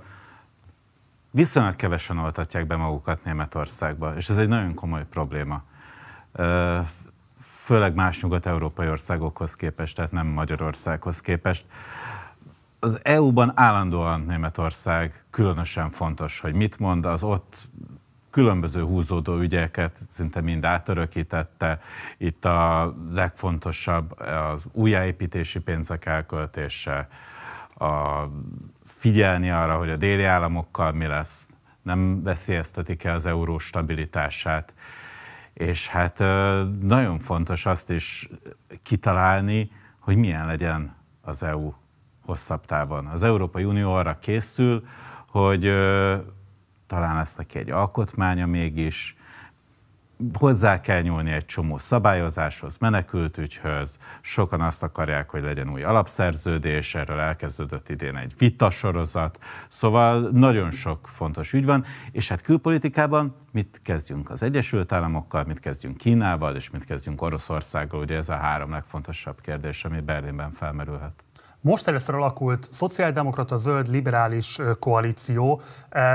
Viszonylag kevesen oltatják be magukat Németországba, és ez egy nagyon komoly probléma főleg más nyugat-európai országokhoz képest, tehát nem Magyarországhoz képest. Az EU-ban állandóan Németország különösen fontos, hogy mit mond, az ott különböző húzódó ügyeket szinte mind átörökítette. Itt a legfontosabb az újjáépítési pénzek elköltése, a figyelni arra, hogy a déli államokkal mi lesz, nem veszélyeztetik-e az euró stabilitását és hát nagyon fontos azt is kitalálni, hogy milyen legyen az EU hosszabb távon. Az Európai Unió arra készül, hogy talán lesz neki egy alkotmánya mégis, hozzá kell nyúlni egy csomó szabályozáshoz, menekültügyhöz, sokan azt akarják, hogy legyen új alapszerződés, erről elkezdődött idén egy vitasorozat, szóval nagyon sok fontos ügy van, és hát külpolitikában mit kezdjünk az Egyesült Államokkal, mit kezdjünk Kínával, és mit kezdjünk Oroszországgal, ugye ez a három legfontosabb kérdés, ami Berlinben felmerülhet. Most először alakult szociáldemokrata, zöld, liberális koalíció.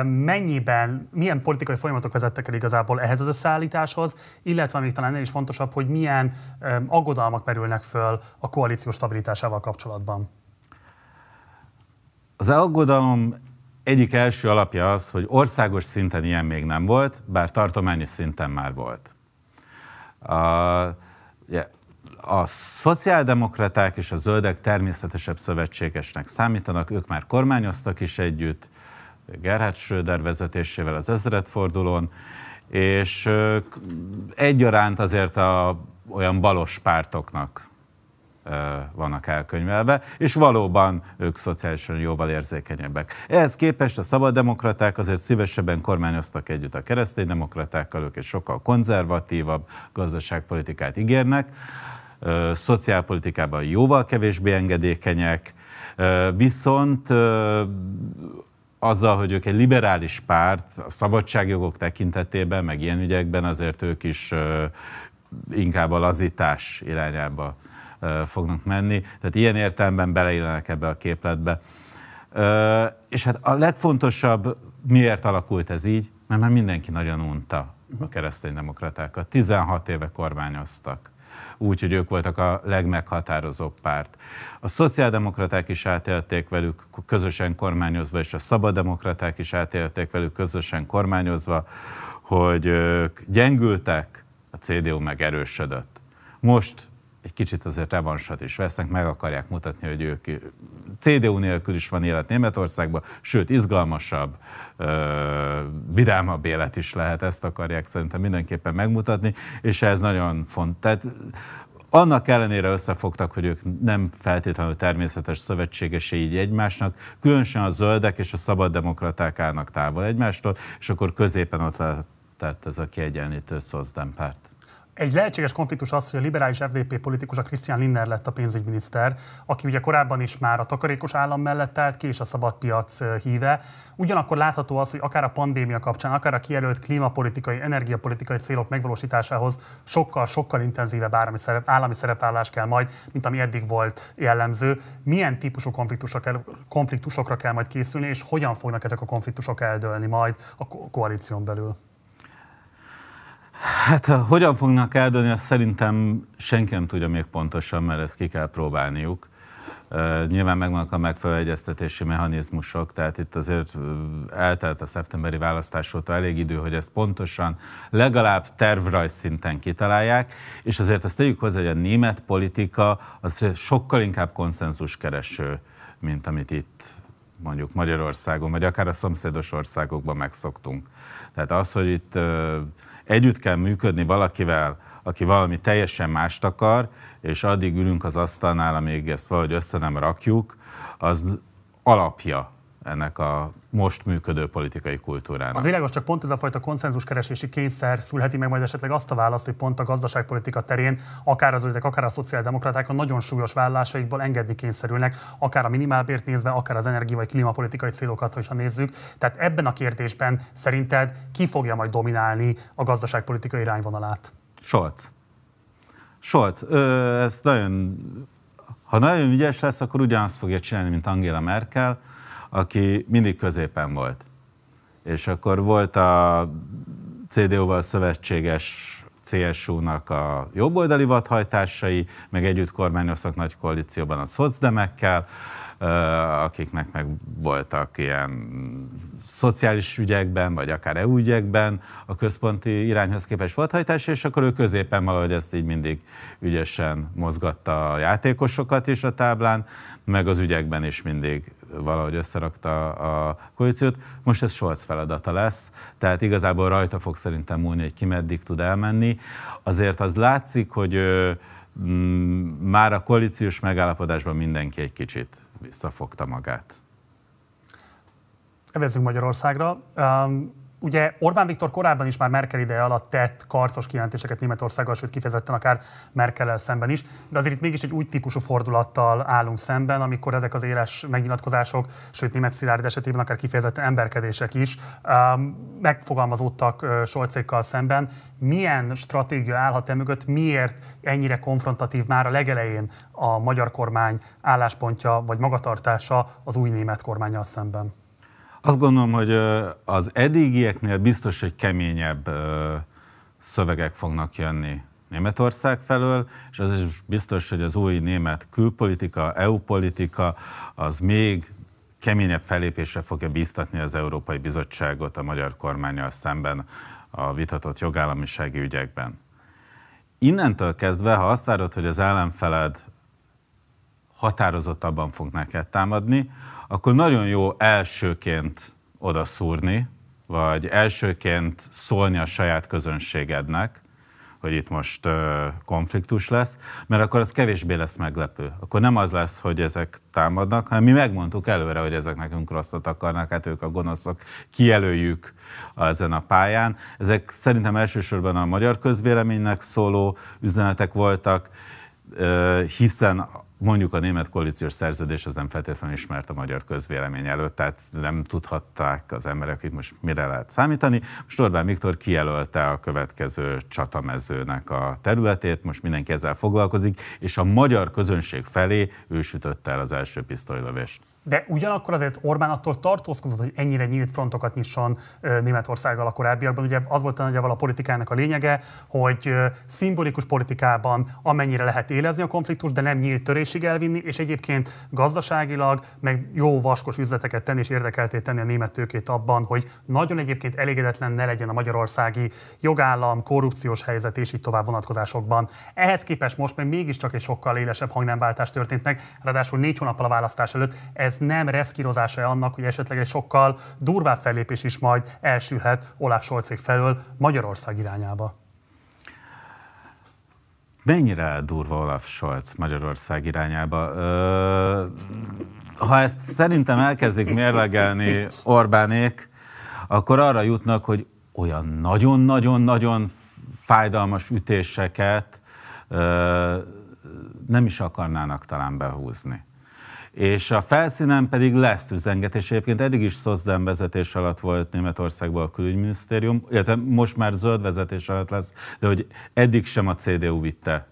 Mennyiben, milyen politikai folyamatok vezettek el igazából ehhez az összeállításhoz, illetve még talán ennél is fontosabb, hogy milyen aggodalmak merülnek föl a koalíció stabilitásával kapcsolatban? Az aggodalom egyik első alapja az, hogy országos szinten ilyen még nem volt, bár tartományi szinten már volt. A, ugye, a szociáldemokraták és a zöldek természetesebb szövetségesnek számítanak, ők már kormányoztak is együtt, Gerhard Schröder vezetésével az ezredfordulón, és egyaránt azért a, olyan balos pártoknak vannak elkönyvelve, és valóban ők szociálisan jóval érzékenyebbek. Ehhez képest a szabaddemokraták azért szívesebben kormányoztak együtt a kereszténydemokratákkal, ők egy sokkal konzervatívabb gazdaságpolitikát ígérnek szociálpolitikában jóval kevésbé engedékenyek, viszont azzal, hogy ők egy liberális párt, a szabadságjogok tekintetében, meg ilyen ügyekben azért ők is inkább a lazítás irányába fognak menni. Tehát ilyen értelemben beleillenek ebbe a képletbe. És hát a legfontosabb, miért alakult ez így? Mert már mindenki nagyon unta a kereszténydemokratákat. 16 éve kormányoztak úgy, hogy ők voltak a legmeghatározóbb párt. A szociáldemokraták is átélték velük közösen kormányozva, és a szabaddemokraták is átélték velük közösen kormányozva, hogy ők gyengültek, a CDU meg erősödött. Most egy kicsit azért revansat is vesznek, meg akarják mutatni, hogy ők CDU nélkül is van élet Németországban, sőt, izgalmasabb, vidámabb élet is lehet, ezt akarják szerintem mindenképpen megmutatni, és ez nagyon font. Tehát annak ellenére összefogtak, hogy ők nem feltétlenül természetes szövetségesei így egymásnak, különösen a zöldek és a szabaddemokraták állnak távol egymástól, és akkor középen ott lett ez a kiegyenlítő szozdempárt. Egy lehetséges konfliktus az, hogy a liberális FDP politikusa Christian Linner lett a pénzügyminiszter, aki ugye korábban is már a takarékos állam mellett állt ki, és a szabadpiac híve. Ugyanakkor látható az, hogy akár a pandémia kapcsán, akár a kijelölt klímapolitikai, energiapolitikai célok megvalósításához sokkal-sokkal intenzívebb állami, szerep, állami szerepvállás kell majd, mint ami eddig volt jellemző. Milyen típusú kell, konfliktusokra kell majd készülni, és hogyan fognak ezek a konfliktusok eldőlni majd a koalíción belül? Hát hogyan fognak eldönni, azt szerintem senki nem tudja még pontosan, mert ezt ki kell próbálniuk. Nyilván megvannak a megfelelő egyeztetési mechanizmusok, tehát itt azért eltelt a szeptemberi választás óta elég idő, hogy ezt pontosan legalább tervrajz szinten kitalálják, és azért ezt tegyük hozzá, hogy a német politika az sokkal inkább konszenzuskereső, mint amit itt mondjuk Magyarországon, vagy akár a szomszédos országokban megszoktunk. Tehát az, hogy itt Együtt kell működni valakivel, aki valami teljesen mást akar, és addig ülünk az asztalnál, amíg ezt valahogy össze nem rakjuk, az alapja ennek a most működő politikai kultúrának. Az világos csak pont ez a fajta konszenzuskeresési kényszer szülheti meg majd esetleg azt a választ, hogy pont a gazdaságpolitika terén akár az ügyek, akár a szociáldemokraták a nagyon súlyos vállásaikból engedni kényszerülnek, akár a minimálbért nézve, akár az energia vagy klímapolitikai célokat, hogyha nézzük. Tehát ebben a kérdésben szerinted ki fogja majd dominálni a gazdaságpolitika irányvonalát? Scholz. Scholz, ez nagyon, ha nagyon ügyes lesz, akkor ugyanazt fogja csinálni, mint Angela Merkel, aki mindig középen volt. És akkor volt a CDU-val szövetséges CSU-nak a jobboldali vadhajtásai, meg együtt kormányoztak nagy koalícióban a szocdemekkel, akiknek meg voltak ilyen szociális ügyekben, vagy akár EU ügyekben a központi irányhoz képes vadhajtás, és akkor ő középen valahogy ezt így mindig ügyesen mozgatta a játékosokat is a táblán, meg az ügyekben is mindig valahogy összerakta a koalíciót. Most ez Scholz feladata lesz, tehát igazából rajta fog szerintem múlni, hogy ki meddig tud elmenni. Azért az látszik, hogy mm, már a koalíciós megállapodásban mindenki egy kicsit visszafogta magát. Evezzünk Magyarországra. Ugye Orbán Viktor korábban is már Merkel ideje alatt tett karcos kijelentéseket Németországgal, sőt kifejezetten akár Merkel szemben is, de azért itt mégis egy új típusú fordulattal állunk szemben, amikor ezek az éles megnyilatkozások, sőt német Szilárd esetében akár kifejezetten emberkedések is um, megfogalmazódtak Solcékkal szemben. Milyen stratégia állhat e mögött, miért ennyire konfrontatív már a legelején a magyar kormány álláspontja vagy magatartása az új német kormányjal szemben? Azt gondolom, hogy az eddigieknél biztos, hogy keményebb szövegek fognak jönni Németország felől, és az is biztos, hogy az új német külpolitika, EU-politika az még keményebb felépésre fogja bíztatni az Európai Bizottságot a magyar kormányjal szemben a vitatott jogállamisági ügyekben. Innentől kezdve, ha azt várod, hogy az ellenfeled határozottabban fog neked támadni, akkor nagyon jó elsőként odaszúrni, vagy elsőként szólni a saját közönségednek, hogy itt most ö, konfliktus lesz, mert akkor az kevésbé lesz meglepő. Akkor nem az lesz, hogy ezek támadnak, hanem mi megmondtuk előre, hogy ezek nekünk rosszat akarnak, hát ők a gonoszok, kijelöljük ezen a pályán. Ezek szerintem elsősorban a magyar közvéleménynek szóló üzenetek voltak, ö, hiszen mondjuk a német koalíciós szerződés az nem feltétlenül ismert a magyar közvélemény előtt, tehát nem tudhatták az emberek, hogy most mire lehet számítani. Most Orbán Viktor kijelölte a következő csatamezőnek a területét, most mindenki ezzel foglalkozik, és a magyar közönség felé ő sütötte el az első pisztolylövést. De ugyanakkor azért Orbán attól tartózkodott, hogy ennyire nyílt frontokat nyisson Németországgal a korábbiakban. Ugye az volt nagyjából a politikának a lényege, hogy szimbolikus politikában amennyire lehet élezni a konfliktus, de nem nyílt törésig elvinni, és egyébként gazdaságilag meg jó vaskos üzleteket tenni és érdekelté tenni a német tőkét abban, hogy nagyon egyébként elégedetlen ne legyen a magyarországi jogállam, korrupciós helyzet és így tovább vonatkozásokban. Ehhez képest most még mégiscsak egy sokkal élesebb hangnemváltás történt meg, ráadásul négy hónappal a választás előtt ez ez nem reszkírozása annak, hogy esetleg egy sokkal durvább fellépés is majd elsülhet Olaf Scholzék felől Magyarország irányába? Mennyire durva Olaf Scholz Magyarország irányába? Ö, ha ezt szerintem elkezdik mérlegelni Orbánék, akkor arra jutnak, hogy olyan nagyon-nagyon-nagyon fájdalmas ütéseket ö, nem is akarnának talán behúzni és a felszínen pedig lesz üzengetés. Egyébként eddig is Szozden vezetés alatt volt Németországban a külügyminisztérium, illetve most már zöld vezetés alatt lesz, de hogy eddig sem a CDU vitte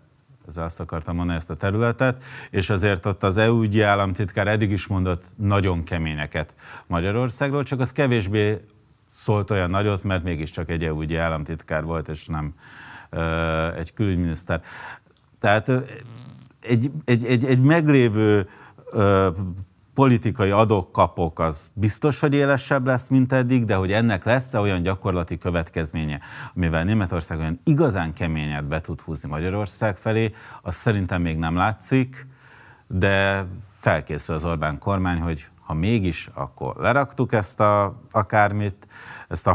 ez azt akartam mondani, ezt a területet, és azért ott az EU ügyi államtitkár eddig is mondott nagyon keményeket Magyarországról, csak az kevésbé szólt olyan nagyot, mert mégiscsak egy EU ügyi államtitkár volt, és nem ö, egy külügyminiszter. Tehát egy, egy, egy, egy meglévő ö, politikai adókapok kapok az biztos, hogy élesebb lesz, mint eddig, de hogy ennek lesz-e olyan gyakorlati következménye, amivel Németország olyan igazán keményet be tud húzni Magyarország felé, az szerintem még nem látszik, de felkészül az Orbán kormány, hogy ha mégis, akkor leraktuk ezt a akármit, ezt a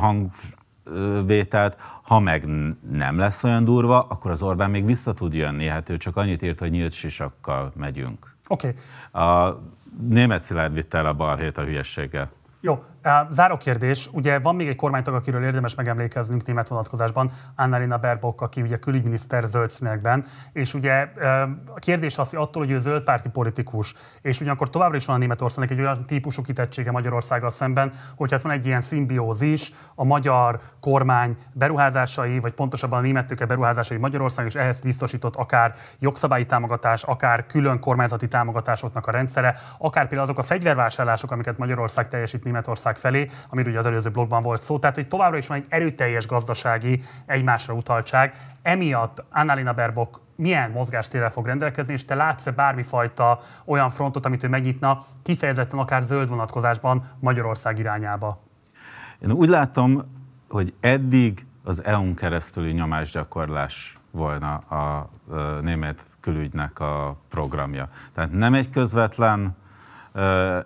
hangvételt, ha meg nem lesz olyan durva, akkor az Orbán még vissza tud jönni, hát ő csak annyit írt, hogy nyílt sisakkal megyünk. Oké. Okay. A német Szilárd vitte el a balhét a hülyességgel. Jó, Záró kérdés. Ugye van még egy kormánytag, akiről érdemes megemlékeznünk német vonatkozásban, Annalina Berbok, aki ugye külügyminiszter zöld színekben. És ugye a kérdés az, hogy attól, hogy ő zöld párti politikus, és ugyanakkor továbbra is van a Németországnak egy olyan típusú kitettsége Magyarországgal szemben, hogy hát van egy ilyen szimbiózis, a magyar kormány beruházásai, vagy pontosabban a német tőke beruházásai Magyarország, és ehhez biztosított akár jogszabályi támogatás, akár külön kormányzati támogatásoknak a rendszere, akár például azok a fegyvervásárlások, amiket Magyarország teljesít Németország Oroszország felé, amiről ugye az előző blogban volt szó. Tehát, hogy továbbra is van egy erőteljes gazdasági egymásra utaltság. Emiatt Annalina berbok milyen mozgástérrel fog rendelkezni, és te látsz-e bármifajta olyan frontot, amit ő megnyitna, kifejezetten akár zöld vonatkozásban Magyarország irányába? Én úgy látom, hogy eddig az EU-n keresztüli nyomásgyakorlás volna a, a német külügynek a programja. Tehát nem egy közvetlen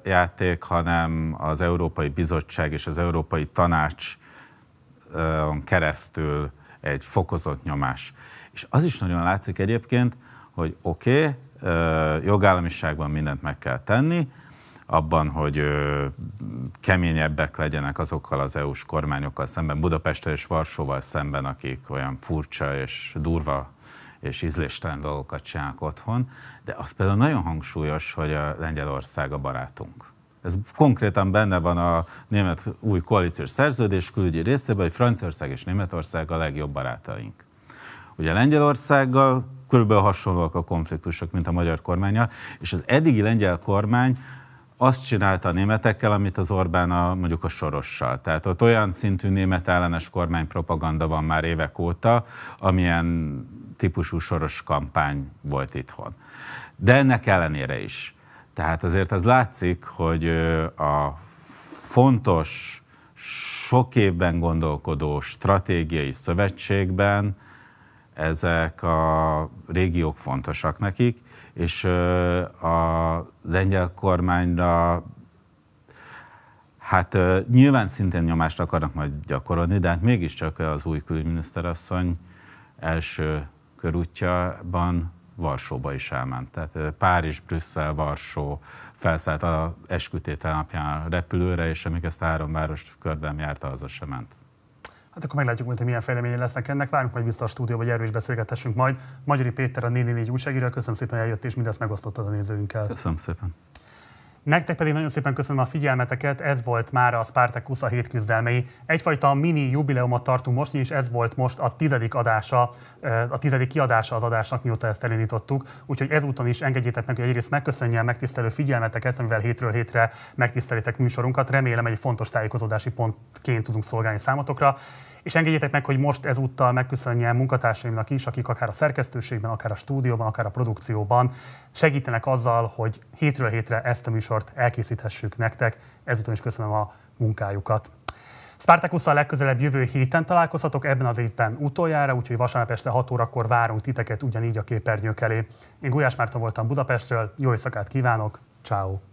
játék, hanem az Európai Bizottság és az Európai Tanács keresztül egy fokozott nyomás. És az is nagyon látszik egyébként, hogy oké, okay, jogállamiságban mindent meg kell tenni, abban, hogy keményebbek legyenek azokkal az EU-s kormányokkal szemben, Budapesttel és Varsóval szemben, akik olyan furcsa és durva és ízléstelen dolgokat csinálnak otthon, de az például nagyon hangsúlyos, hogy a Lengyelország a barátunk. Ez konkrétan benne van a német új koalíciós szerződés külügyi részében, hogy Franciaország és Németország a legjobb barátaink. Ugye Lengyelországgal körülbelül hasonlóak a konfliktusok, mint a magyar kormányjal, és az eddigi lengyel kormány azt csinálta a németekkel, amit az Orbán a, mondjuk a Sorossal. Tehát ott olyan szintű német ellenes kormánypropaganda van már évek óta, amilyen típusú soros kampány volt itthon. De ennek ellenére is. Tehát azért az látszik, hogy a fontos, sok évben gondolkodó stratégiai szövetségben ezek a régiók fontosak nekik, és a lengyel kormányra hát nyilván szintén nyomást akarnak majd gyakorolni, de hát mégiscsak az új külügyminiszterasszony első körútjában Varsóba is elment. Tehát Párizs, Brüsszel, Varsó felszállt a eskütétel napján a repülőre, és amíg ezt három várost körben járta, a sem ment. Hát akkor meglátjuk, hogy milyen fejleményei lesznek ennek. Várunk majd vissza a stúdióba, hogy erről is beszélgethessünk majd. Magyari Péter, a 444 újságíró, köszönöm szépen, hogy eljött és mindezt megosztottad a nézőinkkel. Köszönöm szépen. Nektek pedig nagyon szépen köszönöm a figyelmeteket, ez volt már a Spartacus a hét küzdelmei. Egyfajta mini jubileumot tartunk most, és ez volt most a tizedik adása, a tizedik kiadása az adásnak, mióta ezt elindítottuk. Úgyhogy ezúton is engedjétek meg, hogy egyrészt megköszönjem megtisztelő figyelmeteket, amivel hétről hétre megtisztelitek műsorunkat. Remélem, egy fontos tájékozódási pontként tudunk szolgálni számotokra. És engedjétek meg, hogy most ezúttal megköszönjem munkatársaimnak is, akik akár a szerkesztőségben, akár a stúdióban, akár a produkcióban segítenek azzal, hogy hétről hétre ezt a műsort elkészíthessük nektek. Ezúton is köszönöm a munkájukat. a legközelebb jövő héten találkozhatok, ebben az évben utoljára, úgyhogy vasárnap este 6 órakor várunk titeket ugyanígy a képernyők elé. Én Gulyás Márton voltam Budapestről, jó éjszakát kívánok, ciao.